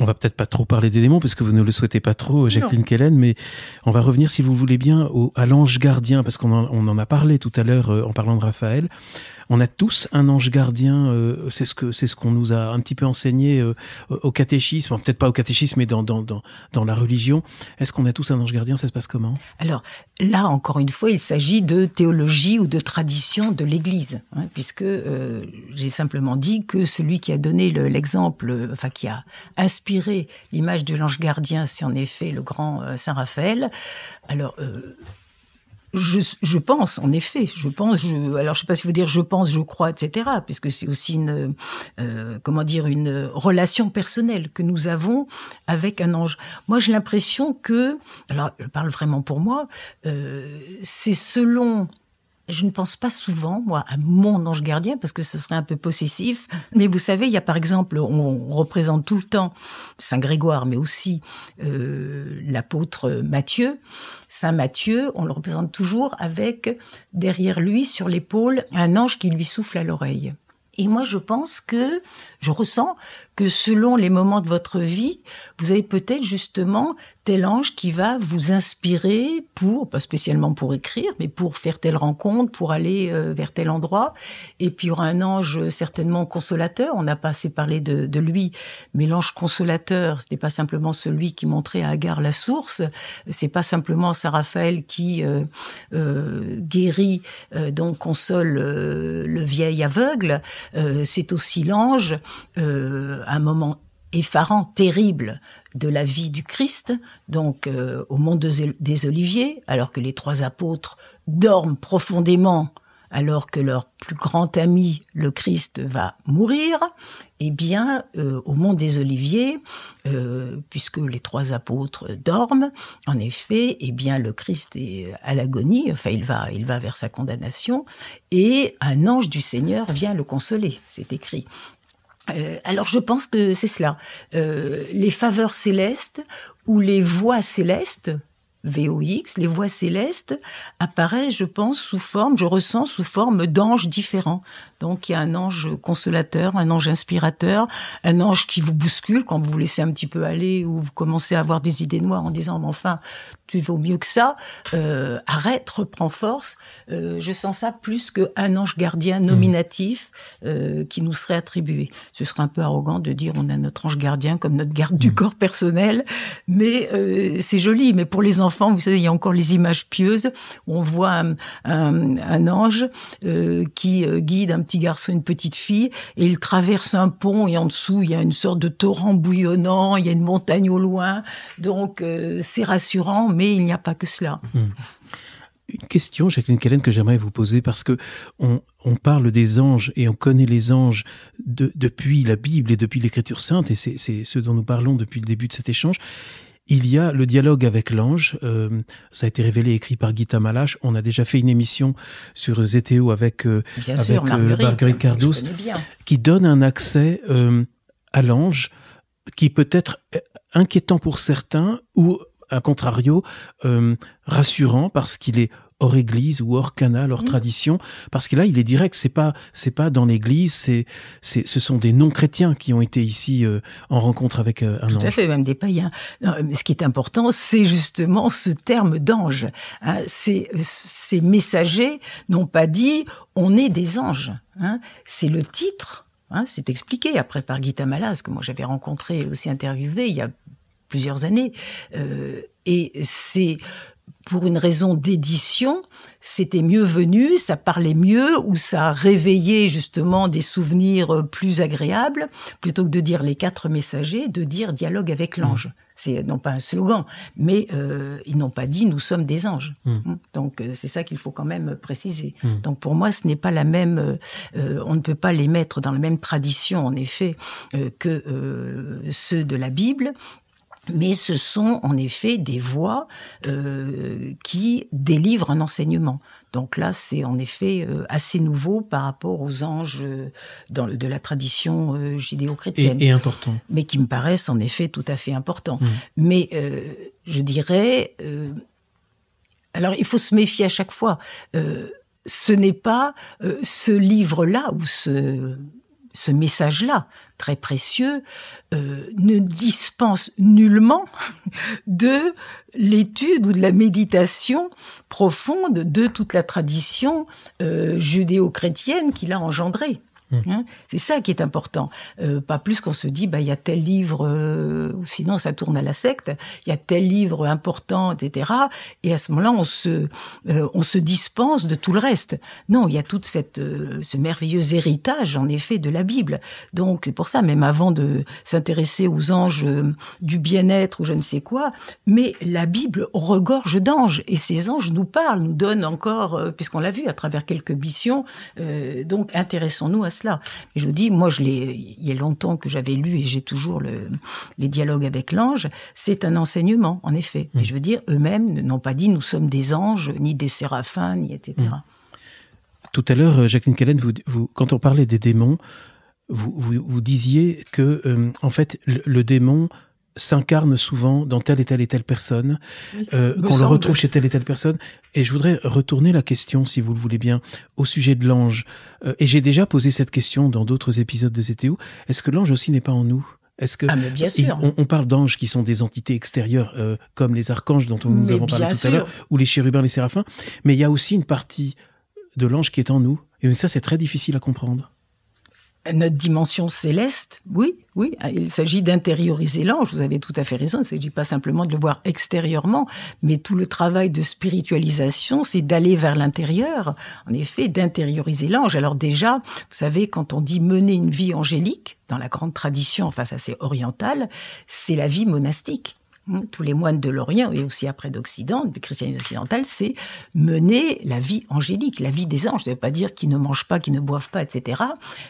[SPEAKER 1] on va peut-être pas trop parler des démons parce que vous ne le souhaitez pas trop, euh, Jacqueline Kellen, mais on va revenir, si vous voulez bien, au, à l'ange gardien, parce qu'on en, on en a parlé tout à l'heure euh, en parlant de Raphaël. On a tous un ange gardien, euh, c'est ce que c'est ce qu'on nous a un petit peu enseigné au catéchisme, peut-être pas au catéchisme, mais dans dans, dans, dans la religion. Est-ce qu'on a tous un ange gardien Ça se passe comment Alors là, encore une fois, il s'agit de théologie ou de tradition de l'Église, hein, puisque
[SPEAKER 2] j'ai simplement dit que celui qui a donné l'exemple, enfin qui a inspiré inspiré l'image de l'ange gardien, c'est en effet le grand euh, Saint Raphaël. Alors, euh, je, pense, en effet, je pense. alors, je sais pas si vous dire je pense, je crois, etc. Puisque c'est aussi une, euh, comment dire, une relation personnelle que nous avons avec un ange. Moi, j'ai l'impression que, alors, je parle vraiment pour moi, c'est selon je ne pense pas souvent, moi, à mon ange gardien, parce que ce serait un peu possessif. Mais vous savez, il y a par exemple, on, représente tout le temps Saint Grégoire, mais aussi euh, l'apôtre Matthieu. Saint Matthieu, on le représente toujours avec, derrière lui, sur l'épaule, un ange qui lui souffle à l'oreille. Et moi, je pense que je ressens que selon les moments de votre vie, vous avez peut-être justement tel ange qui va vous inspirer pour, pas spécialement pour écrire, mais pour faire telle rencontre, pour aller euh, vers tel endroit. Et puis il y aura un ange euh, certainement consolateur. On n'a pas assez parlé de, lui, mais l'ange consolateur, ce n'est pas simplement celui qui montrait à Agar la source. C'est pas simplement Saint Raphaël qui euh, guérit, donc console le vieil aveugle. c'est aussi l'ange euh, un moment effarant, terrible de la vie du Christ, donc euh, au mont des Oliviers, alors que les trois apôtres dorment profondément, alors que leur plus grand ami, le Christ, va mourir, et eh bien, euh, au mont des Oliviers, puisque les trois apôtres dorment, en effet, eh bien, le Christ est à l'agonie, enfin, il va, il va vers sa condamnation, et un ange du Seigneur vient le consoler, c'est écrit. Euh, alors je pense que c'est cela. Euh, les faveurs célestes ou les voix célestes, VOX, les voix célestes, apparaissent, je pense, sous forme, je ressens sous forme d'anges différents, donc il y a un ange consolateur, un ange inspirateur, un ange qui vous bouscule quand vous vous laissez un petit peu aller ou vous commencez à avoir des idées noires en disant mais enfin tu vaux mieux que ça, euh, arrête, reprends force. Euh, je sens ça plus qu'un ange gardien hmm. nominatif euh, qui nous serait attribué. Ce serait un peu arrogant de dire on a notre ange gardien comme notre garde du hmm. corps personnel, mais c'est joli. Mais pour les enfants, vous savez, il y a encore les images pieuses où on voit un, un ange qui guide un petit garçon une petite fille, et ils traversent un pont et en dessous il y a une sorte de torrent bouillonnant, il y a une montagne au loin, donc euh, c'est rassurant, mais il n'y a pas que cela.
[SPEAKER 1] Mmh. Une question, Jacqueline Kellen, que j'aimerais vous poser parce que on, parle des anges et on connaît les anges depuis la Bible et depuis l'Écriture sainte et c'est ce dont nous parlons depuis le début de cet échange. Il y a le dialogue avec l'ange. Euh, ça a été révélé, écrit par Guita Malache, On a déjà fait une émission sur ZTO avec, euh, avec euh, Marguerite, Cardos, qui donne un accès à l'ange qui peut être inquiétant pour certains ou, à contrario, rassurant parce qu'il est hors église ou hors canal, hors mmh. tradition, parce que là, il est direct. C'est pas, c'est pas dans l'église. C'est, c'est, ce sont des non-chrétiens qui ont été ici euh, en rencontre avec euh, un ange. Tout à
[SPEAKER 2] fait, même des païens. mais ce qui est important, c'est justement ce terme d'ange. Hein. ces, messagers n'ont pas dit on est des anges. Hein. c'est le titre. Hein, c'est expliqué après par Gita Malas, que moi j'avais rencontré aussi interviewé il y a plusieurs années. Euh, et c'est pour une raison d'édition, c'était mieux venu, ça parlait mieux ou ça réveillait justement des souvenirs euh, plus agréables, plutôt que de dire les quatre messagers, de dire dialogue avec mmh. l'ange. C'est non pas un slogan, mais euh, ils n'ont pas dit nous sommes des anges. Mmh. Mmh. Donc euh, c'est ça qu'il faut quand même préciser. Donc pour moi, ce n'est pas la même. on ne peut pas les mettre dans la même tradition, en effet, que ceux de la Bible, mais ce sont en effet des voix euh, qui délivrent un enseignement. Donc là, c'est en effet euh, assez nouveau par rapport aux anges euh, dans de la tradition judéo-chrétienne. Et, important. Mais qui me paraissent en effet tout à fait importants. Mmh. Mais je dirais, alors il faut se méfier à chaque fois. ce n'est pas ce livre-là ou ce, ce message-là très précieux, euh, ne dispense nullement de l'étude ou de la méditation profonde de toute la tradition euh, judéo-chrétienne qu'il a engendrée. Hein. c'est ça qui est important. Euh, pas plus qu'on se dit, bah il y a tel livre, euh, sinon ça tourne à la secte. Il y a tel livre important, etc. Et à ce moment-là, on se, euh, on se dispense de tout le reste. Non, il y a toute cette, ce merveilleux héritage, en effet, de la Bible. Donc c'est pour ça, même avant de s'intéresser aux anges du bien-être ou je ne sais quoi, mais la Bible regorge d'anges et ces anges nous parlent, nous donnent encore, puisqu'on l'a vu à travers quelques missions. donc intéressons-nous à cela. Mais je vous dis, moi, je l'ai, il y a longtemps que j'avais lu et j'ai toujours les dialogues avec l'ange. C'est un enseignement, en effet. Et mm. je veux dire, eux-mêmes n'ont pas dit nous sommes des anges, ni des séraphins, ni etc. Mm.
[SPEAKER 1] Tout à l'heure, euh, Jacqueline Kellen, vous, quand on parlait des démons, vous, disiez que, euh, en fait, le démon s'incarne souvent dans telle et telle et telle personne, euh, qu'on le retrouve chez telle et telle personne. Et je voudrais retourner la question, si vous le voulez bien, au sujet de l'ange. Euh, et j'ai déjà posé cette question dans d'autres épisodes de ZTO. Est-ce que l'ange aussi n'est pas en nous est-ce que ah, On, parle d'anges qui sont des entités extérieures euh, comme les archanges dont nous avons parlé tout à l'heure ou les chérubins, les séraphins, mais il y a aussi une partie de l'ange qui est en nous. Et ça, c'est très difficile à comprendre notre dimension céleste, oui, oui, il s'agit d'intérioriser l'ange, vous avez
[SPEAKER 2] tout à fait raison, il ne s'agit pas simplement de le voir extérieurement, mais tout le travail de spiritualisation, c'est d'aller vers l'intérieur, en effet, d'intérioriser l'ange. Alors déjà, vous savez, quand on dit mener une vie angélique, dans la grande tradition, enfin ça c'est oriental, c'est la vie monastique. Hein, tous les moines de l'Orient et aussi après d'Occident, du christianisme occidental, c'est mener la vie angélique, la vie des anges. je ne veut pas dire qu'ils ne mangent pas, qu'ils ne boivent pas, etc.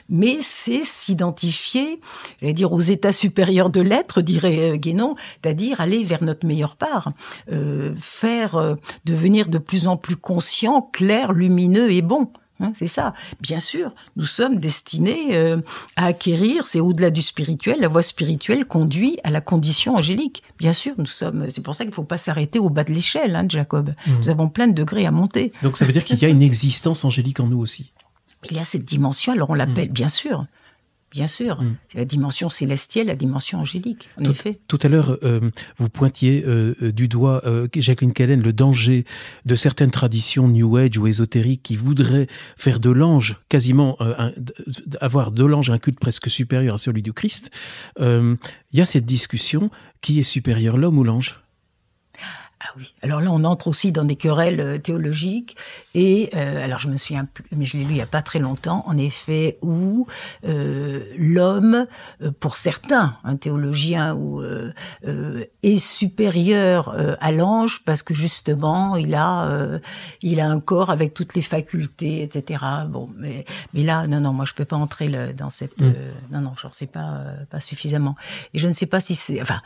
[SPEAKER 2] Mais c'est s'identifier, j'allais dire, aux états supérieurs de l'être, dirait euh, Guénon, c'est-à-dire aller vers notre meilleure part, euh, faire euh, devenir de plus en plus conscient, clair, lumineux et bon. Hein, c'est ça. Bien sûr, nous sommes destinés euh, à acquérir, c'est au-delà du spirituel, la voie spirituelle conduit à la condition angélique. Bien sûr, nous sommes. C'est pour ça qu'il ne faut pas s'arrêter au bas de l'échelle, hein, Jacob. Mmh. Nous avons plein de degrés à monter. Donc ça veut dire qu'il y
[SPEAKER 1] a une existence angélique en nous aussi.
[SPEAKER 2] Il y a cette dimension, alors on l'appelle, mmh. bien sûr. Bien sûr, mm. c'est la dimension célestielle, la dimension angélique, en tout,
[SPEAKER 1] effet. Tout à l'heure, euh, vous pointiez euh, euh, du doigt, Jacqueline Kellen, le danger de certaines traditions New Age ou ésotériques qui voudraient faire de l'ange, quasiment avoir de l'ange un culte presque supérieur à celui du Christ. Il y a cette discussion, qui est supérieur, l'homme ou l'ange
[SPEAKER 2] ah oui. Alors là, on entre aussi dans des querelles euh, théologiques. Et euh, alors, je me souviens mais je l'ai lu il n'y a pas très longtemps, en effet, où euh, l'homme, euh, pour certains, un théologien, où, euh, euh, est supérieur à l'ange parce que justement, il a, il a un corps avec toutes les facultés, etc. Bon, mais mais là, non, non, moi, je peux pas entrer le, dans cette. Mmh. non, non, genre, c'est pas pas suffisamment. Et je ne sais pas si c'est. Enfin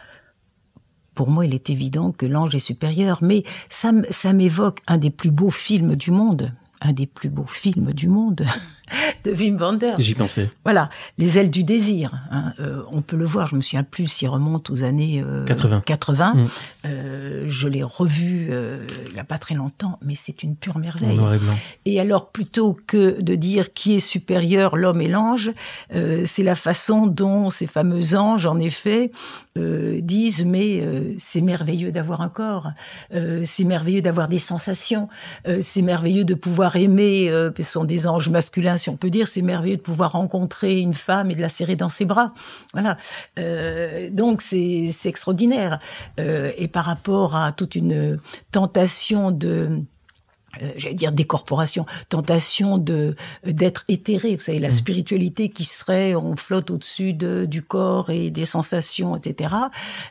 [SPEAKER 2] pour moi, il est évident que l'ange est supérieur. Mais ça, m'évoque un des plus beaux films du monde, un des plus beaux films du monde. de Wim Wenders. J'y pensais. Voilà, les ailes du désir. Hein, euh, on peut le voir, je me souviens plus il remonte aux années 80. Euh, 80. Mm. Euh, je l'ai revu il n'y a pas très longtemps, mais c'est une pure merveille. Et alors, plutôt que de dire qui est supérieur, l'homme et l'ange, c'est la façon dont ces fameux anges, en effet, disent, mais c'est merveilleux d'avoir un corps, c'est merveilleux d'avoir des sensations, c'est merveilleux de pouvoir aimer, ce sont des anges masculins si on peut dire, c'est merveilleux de pouvoir rencontrer une femme et de la serrer dans ses bras. Voilà. Euh, donc c'est extraordinaire. Euh, et par rapport à toute une tentation de euh, j'allais dire décorporation, tentation de euh, d'être éthéré. Vous savez, la mmh. spiritualité qui serait, on flotte au-dessus de, du corps et des sensations, etc.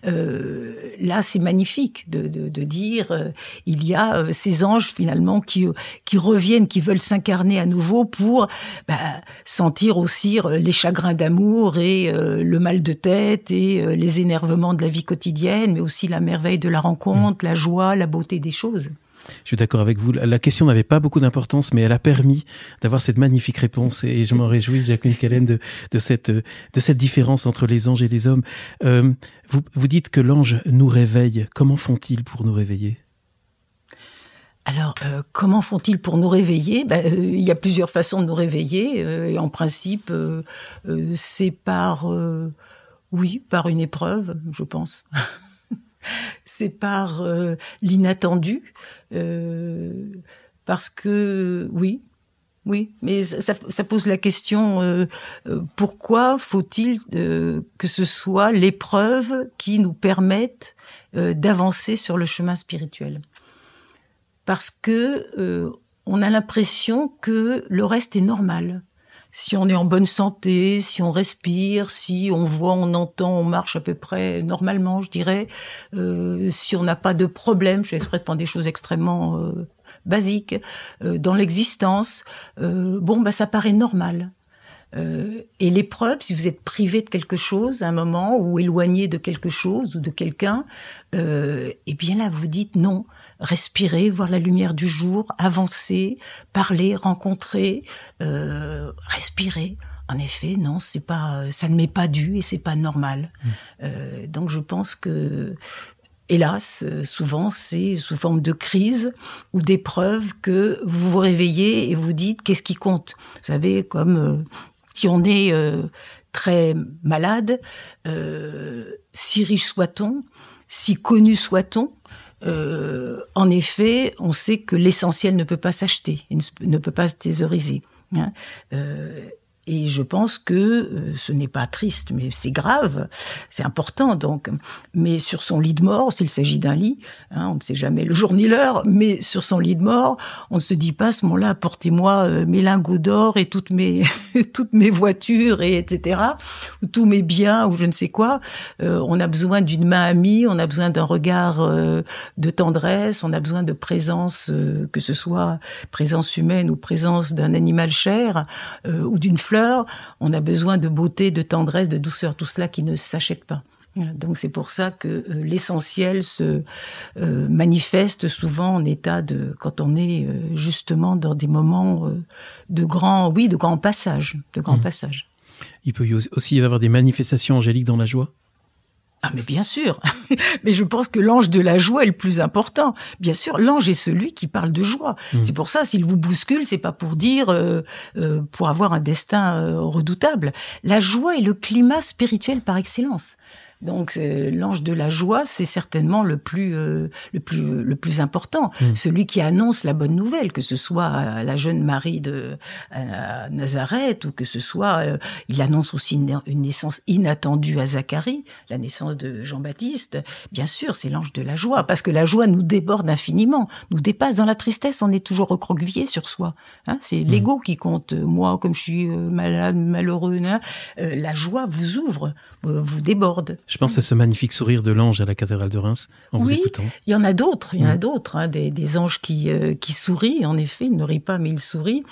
[SPEAKER 2] Euh, là, c'est magnifique de, de, dire, il y a ces anges finalement qui qui reviennent, qui veulent s'incarner à nouveau pour bah, sentir aussi les chagrins d'amour et le mal de tête et les énervements de la vie quotidienne, mais aussi la merveille de la rencontre, mmh. la joie, la beauté des choses.
[SPEAKER 1] Je suis d'accord avec vous. La question n'avait pas beaucoup d'importance, mais elle a permis d'avoir cette magnifique réponse. Et je m'en réjouis, Jacqueline Kellen, de, de, cette, de cette différence entre les anges et les hommes. Euh, vous, dites que l'ange nous réveille. Comment font-ils pour nous réveiller
[SPEAKER 2] alors, euh, comment font-ils pour nous réveiller ben, euh, Il y a plusieurs façons de nous réveiller. et en principe, c'est par, oui, par une épreuve, je pense. c'est par euh, l'inattendu, euh, parce que oui, oui, mais ça, pose la question euh, pourquoi faut-il que ce soit l'épreuve qui nous permette d'avancer sur le chemin spirituel Parce que on a l'impression que le reste est normal si on est en bonne santé, si on respire, si on voit, on entend, on marche à peu près normalement, je dirais, euh, si on n'a pas de problème, je fais exprès de prendre des choses extrêmement euh, basiques, euh, dans l'existence, bon, bah, ça paraît normal. et l'épreuve, si vous êtes privé de quelque chose à un moment ou éloigné de quelque chose ou de quelqu'un, eh bien là, vous dites non, respirer, voir la lumière du jour, avancer, parler, rencontrer, euh, respirer. En effet, non, c'est pas, ça ne m'est pas dû et c'est pas normal. Mmh. Euh, donc je pense que, hélas, souvent c'est sous forme de crise ou d'épreuve que vous vous réveillez et vous dites qu'est-ce qui compte. Vous savez, comme euh, si on est très malade, si riche soit-on, si connu soit-on, euh, en effet, on sait que l'essentiel ne peut pas s'acheter, ne peut pas se thésauriser. Hein. Euh, et je pense que euh, ce n'est pas triste, mais c'est grave, c'est important donc. Mais sur son lit de mort, s'il s'agit d'un lit, hein, on ne sait jamais le jour ni l'heure, mais sur son lit de mort, on ne se dit pas ce moment-là, portez-moi euh, mes lingots d'or et toutes mes toutes mes voitures et etc. ou tous mes biens ou je ne sais quoi. Euh, on a besoin d'une main amie, on a besoin d'un regard de tendresse, on a besoin de présence, que ce soit présence humaine ou présence d'un animal cher ou d'une fleur on a besoin de beauté, de tendresse, de douceur, tout cela qui ne s'achète pas. donc c'est pour ça que euh, l'essentiel se euh, manifeste souvent en état de quand on est euh, justement dans des moments de grand oui de grand passage de grand mmh.
[SPEAKER 1] Il peut aussi y avoir des manifestations angéliques dans la joie.
[SPEAKER 2] Ah, mais bien sûr. mais je pense que l'ange de la joie est le plus important. Bien sûr, l'ange est celui qui parle de joie. Mm. C'est pour ça s'il vous bouscule, c'est pas pour dire euh, euh, pour avoir un destin euh, redoutable. La joie est le climat spirituel par excellence. Donc euh, l'ange de la joie, c'est certainement le plus euh, le plus le plus important, hmm. celui qui annonce la bonne nouvelle, que ce soit à euh, la jeune Marie de Nazareth ou que ce soit il annonce aussi une, naissance inattendue à Zacharie, la naissance de Jean-Baptiste. Bien sûr, c'est l'ange de la joie parce que la joie nous déborde infiniment, nous dépasse dans la tristesse, on est toujours recroquevillé sur soi. Hein, c'est hmm. l'ego qui compte. Moi, comme je suis malade, malheureux, hein, la joie vous ouvre, euh, vous déborde. Je pense
[SPEAKER 1] à ce magnifique sourire de l'ange à la cathédrale de Reims en vous écoutant.
[SPEAKER 2] Il y en a d'autres, il y en a mm. d'autres, hein, des, anges euh, qui, sourient, en effet, ils ne rient pas mais ils sourient.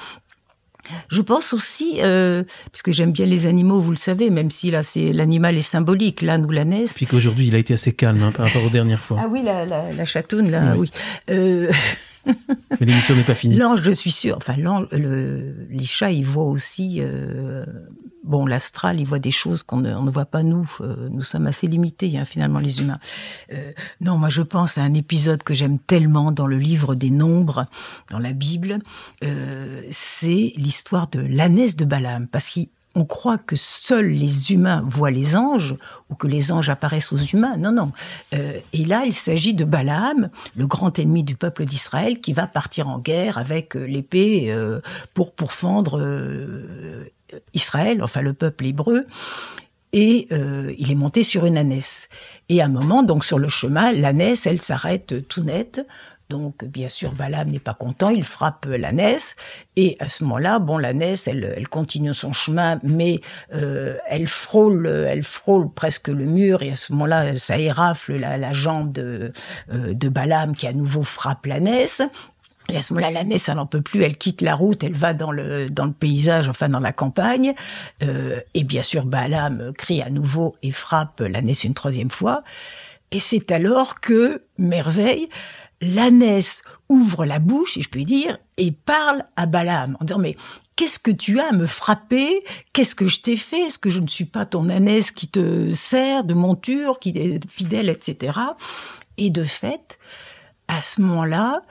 [SPEAKER 2] Je pense aussi, puisque euh, parce j'aime bien les animaux, vous le savez, même si là c'est l'animal est symbolique, l'âne ou l'ânesse.
[SPEAKER 1] Puis qu'aujourd'hui il a été assez calme hein, par rapport aux dernières fois.
[SPEAKER 2] Ah oui, la, chatoune là, oui. oui.
[SPEAKER 1] l'émission n'est pas finie. L'ange,
[SPEAKER 2] je suis sûr. Enfin, le, les chats, ils voient aussi. Euh, bon, l'astral, ils voit des choses qu'on ne, voit pas nous. Euh, nous sommes assez limités, hein, finalement, les humains. Euh, non, moi, je pense à un épisode que j'aime tellement dans le livre des Nombres, dans la Bible. c'est l'histoire de l'ânesse de Balaam, parce qu'il on croit que seuls les humains voient les anges ou que les anges apparaissent aux humains. Non, non. Euh, et là, il s'agit de Balaam, le grand ennemi du peuple d'Israël, qui va partir en guerre avec euh, l'épée euh, pour pourfendre Israël, enfin le peuple hébreu. Et il est monté sur une ânesse. Et à un moment, donc sur le chemin, l'ânesse, elle s'arrête tout net donc, bien sûr, Balaam n'est pas content, il frappe l'ânesse, et à ce moment-là, bon, l'ânesse, elle, elle continue son chemin, mais euh, elle frôle, elle frôle presque le mur, et à ce moment-là, ça érafle la, jambe euh, de, euh, Balaam qui à nouveau frappe l'ânesse, et à ce moment-là, l'ânesse, elle n'en peut plus, elle quitte la route, elle va dans le, dans le paysage, enfin dans la campagne. Euh, et bien sûr, Balaam crie à nouveau et frappe l'ânesse une troisième fois. Et c'est alors que, merveille, l'ânesse ouvre la bouche, si je puis dire, et parle à Balaam en disant mais qu'est-ce que tu as à me frapper Qu'est-ce que je t'ai fait Est-ce que je ne suis pas ton ânesse qui te sert de monture, qui est fidèle, etc. Et de fait, à ce moment-là,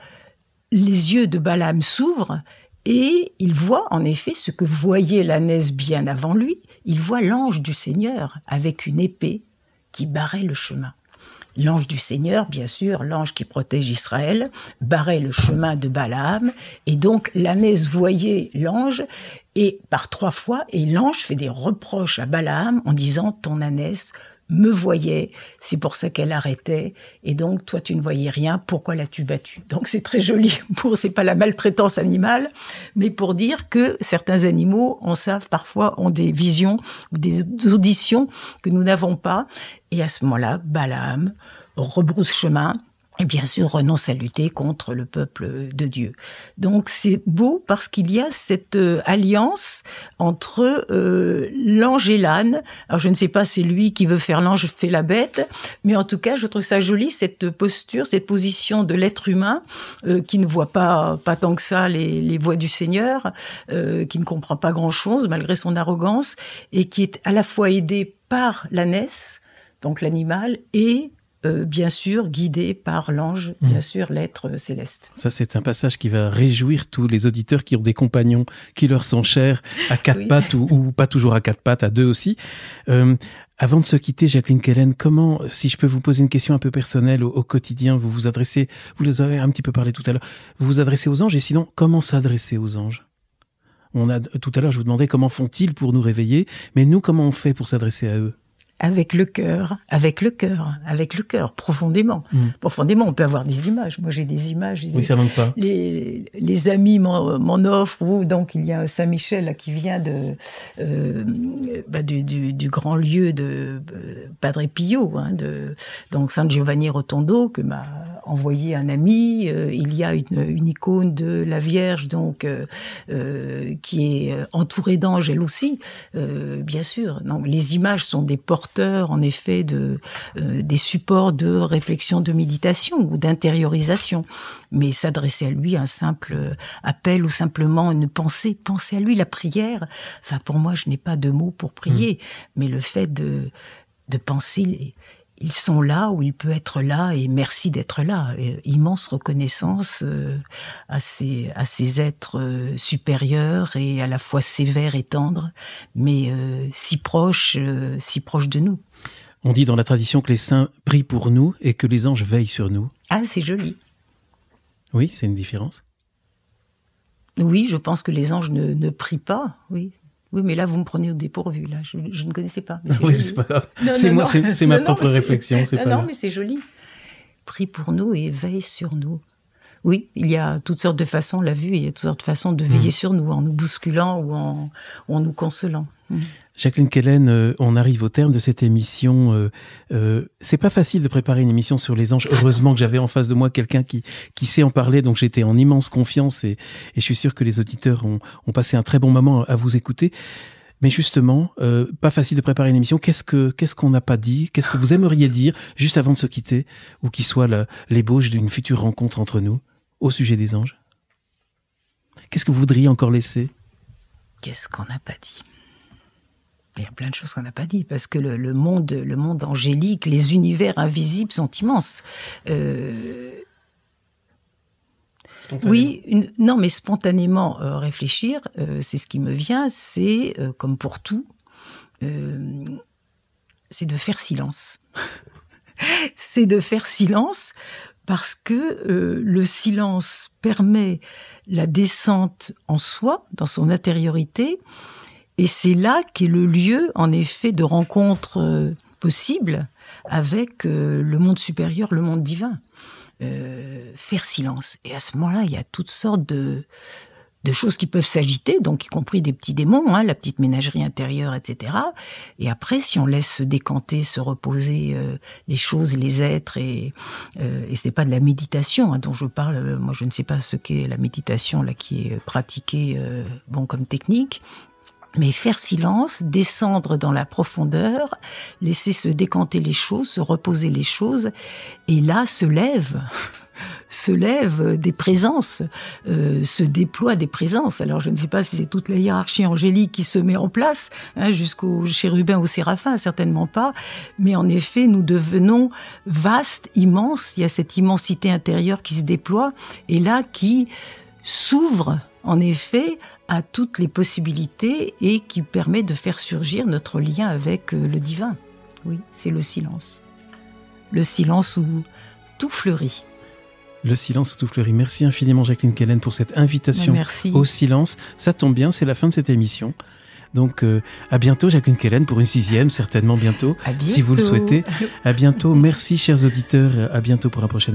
[SPEAKER 2] les yeux de Balaam s'ouvrent et il voit en effet ce que voyait l'ânesse bien avant lui. Il voit l'ange du Seigneur avec une épée qui barrait le chemin l'ange du Seigneur, bien sûr, l'ange qui protège Israël, barrait le chemin de Balaam, et donc l'ânesse voyait l'ange, et par trois fois, et l'ange fait des reproches à Balaam en disant, ton ânesse, me voyait, c'est pour ça qu'elle arrêtait, et donc toi tu ne voyais rien, pourquoi l'as-tu battue Donc c'est très joli pour, c'est pas la maltraitance animale, mais pour dire que certains animaux on savent parfois, ont des visions ou des auditions que nous n'avons pas, et à ce moment-là, Balaam rebrousse chemin, et bien sûr renonce à lutter contre le peuple de Dieu. Donc c'est beau parce qu'il y a cette euh, alliance entre euh, l'ange et l'âne. Alors je ne sais pas c'est lui qui veut faire l'ange fait la bête, mais en tout cas je trouve ça joli cette posture, cette position de l'être humain euh, qui ne voit pas pas tant que ça les, les voies du Seigneur, euh, qui ne comprend pas grand chose malgré son arrogance et qui est à la fois aidé par l'ânesse, donc l'animal, et euh, bien sûr guidé par l'ange, bien mm. sûr l'être euh, céleste.
[SPEAKER 1] Ça, c'est un passage qui va réjouir tous les auditeurs qui ont des compagnons qui leur sont chers, à quatre pattes ou, pas toujours à quatre pattes, à deux aussi. Euh, avant de se quitter, Jacqueline Kellen, comment, si je peux vous poser une question un peu personnelle au, quotidien, vous vous adressez, vous les avez un petit peu parlé tout à l'heure, vous vous adressez aux anges et sinon, comment s'adresser aux anges On a tout à l'heure, je vous demandais comment font-ils pour nous réveiller, mais nous, comment on fait pour s'adresser à eux
[SPEAKER 2] avec le cœur, avec le cœur, avec le cœur, profondément. Mm. Profondément, on peut avoir des images. Moi, j'ai des images. Oui, les, ça manque pas. Les, amis m'en offrent. Ou donc, il y a Saint-Michel qui vient de, euh, bah, du, grand lieu de euh, Padre Pio, hein, de, donc saint Giovanni Rotondo, que ma envoyer un ami. Euh, il y a une, icône de la Vierge, donc euh, euh, qui est entourée d'anges, elle aussi, bien sûr. Non, les images sont des porteurs, en effet, de des supports de réflexion, de méditation ou d'intériorisation. Mais s'adresser à lui, un simple appel ou simplement une pensée, penser à lui, la prière. Enfin, pour moi, je n'ai pas de mots pour prier, mmh. mais le fait de penser ils sont là où il peut être là et merci d'être là. immense reconnaissance euh, à ces à ces êtres euh, supérieurs et à la fois sévères et tendres,
[SPEAKER 1] mais euh, si proches, si proches de nous. On dit dans la tradition que les saints prient pour nous et que les anges veillent sur nous.
[SPEAKER 2] Ah, c'est joli.
[SPEAKER 1] Oui, c'est une différence.
[SPEAKER 2] Oui, je pense que les anges ne, ne prient pas. Oui, oui, mais là, vous me prenez au dépourvu. Là, je, ne connaissais pas. oui, c'est pas C'est moi, c'est ma propre réflexion. C'est Non, mais c'est joli. Prie pour nous et veille sur nous. Oui, il y a toutes sortes de façons, l'a vu, il y a toutes sortes de façons de mmh. veiller sur nous, en nous bousculant ou en, en nous consolant.
[SPEAKER 1] Mmh. Jacqueline Kellen, euh, on arrive au terme de cette émission. Euh, euh, c'est pas facile de préparer une émission sur les anges. Heureusement que j'avais en face de moi quelqu'un qui, qui sait en parler, donc j'étais en immense confiance et, je suis sûr que les auditeurs ont, ont, passé un très bon moment à vous écouter. Mais justement, pas facile de préparer une émission. Qu'est-ce que qu'est-ce qu'on n'a pas dit Qu'est-ce que vous aimeriez dire juste avant de se quitter, ou qui soit l'ébauche d'une future rencontre entre nous au sujet des anges Qu'est-ce que vous voudriez encore laisser
[SPEAKER 2] Qu'est-ce qu'on n'a pas dit il y a plein de choses qu'on n'a pas dit parce que le, le, monde, le monde angélique, les univers invisibles sont immenses. Euh... Oui, non, mais spontanément euh, réfléchir, euh, c'est ce qui me vient. C'est euh, comme pour tout, c'est de faire silence. c'est de faire silence parce que le silence permet la descente en soi, dans son intériorité, et c'est là qu'est le lieu, en effet, de rencontre euh, possibles possible avec euh, le monde supérieur, le monde divin. Euh, faire silence. Et à ce moment-là, il y a toutes sortes de, choses qui peuvent s'agiter, donc y compris des petits démons, hein, la petite ménagerie intérieure, etc. Et après, si on laisse se décanter, se reposer les choses, les êtres, et, euh, et c'est pas de la méditation hein, dont je parle. moi, je ne sais pas ce qu'est la méditation là qui est pratiquée, bon comme technique, mais faire silence, descendre dans la profondeur, laisser se décanter les choses, se reposer les choses, et là se lève se lève des présences, euh, se déploie des présences. Alors je ne sais pas si c'est toute la hiérarchie angélique qui se met en place, hein, jusqu'au chérubin ou séraphin, certainement pas, mais en effet nous devenons vastes, immense. il y a cette immensité intérieure qui se déploie, et là qui s'ouvre en effet à toutes les possibilités et qui permet de faire surgir notre lien avec euh, le divin. Oui, c'est le silence. Le silence où tout fleurit.
[SPEAKER 1] Le silence où tout fleurit. Merci infiniment Jacqueline Kellen pour cette invitation ben, au silence. Ça tombe bien, c'est la fin de cette émission. Donc euh, à bientôt Jacqueline Kellen pour une sixième, certainement bientôt, bientôt. si vous le souhaitez. À bientôt. Merci chers auditeurs, à bientôt pour un prochain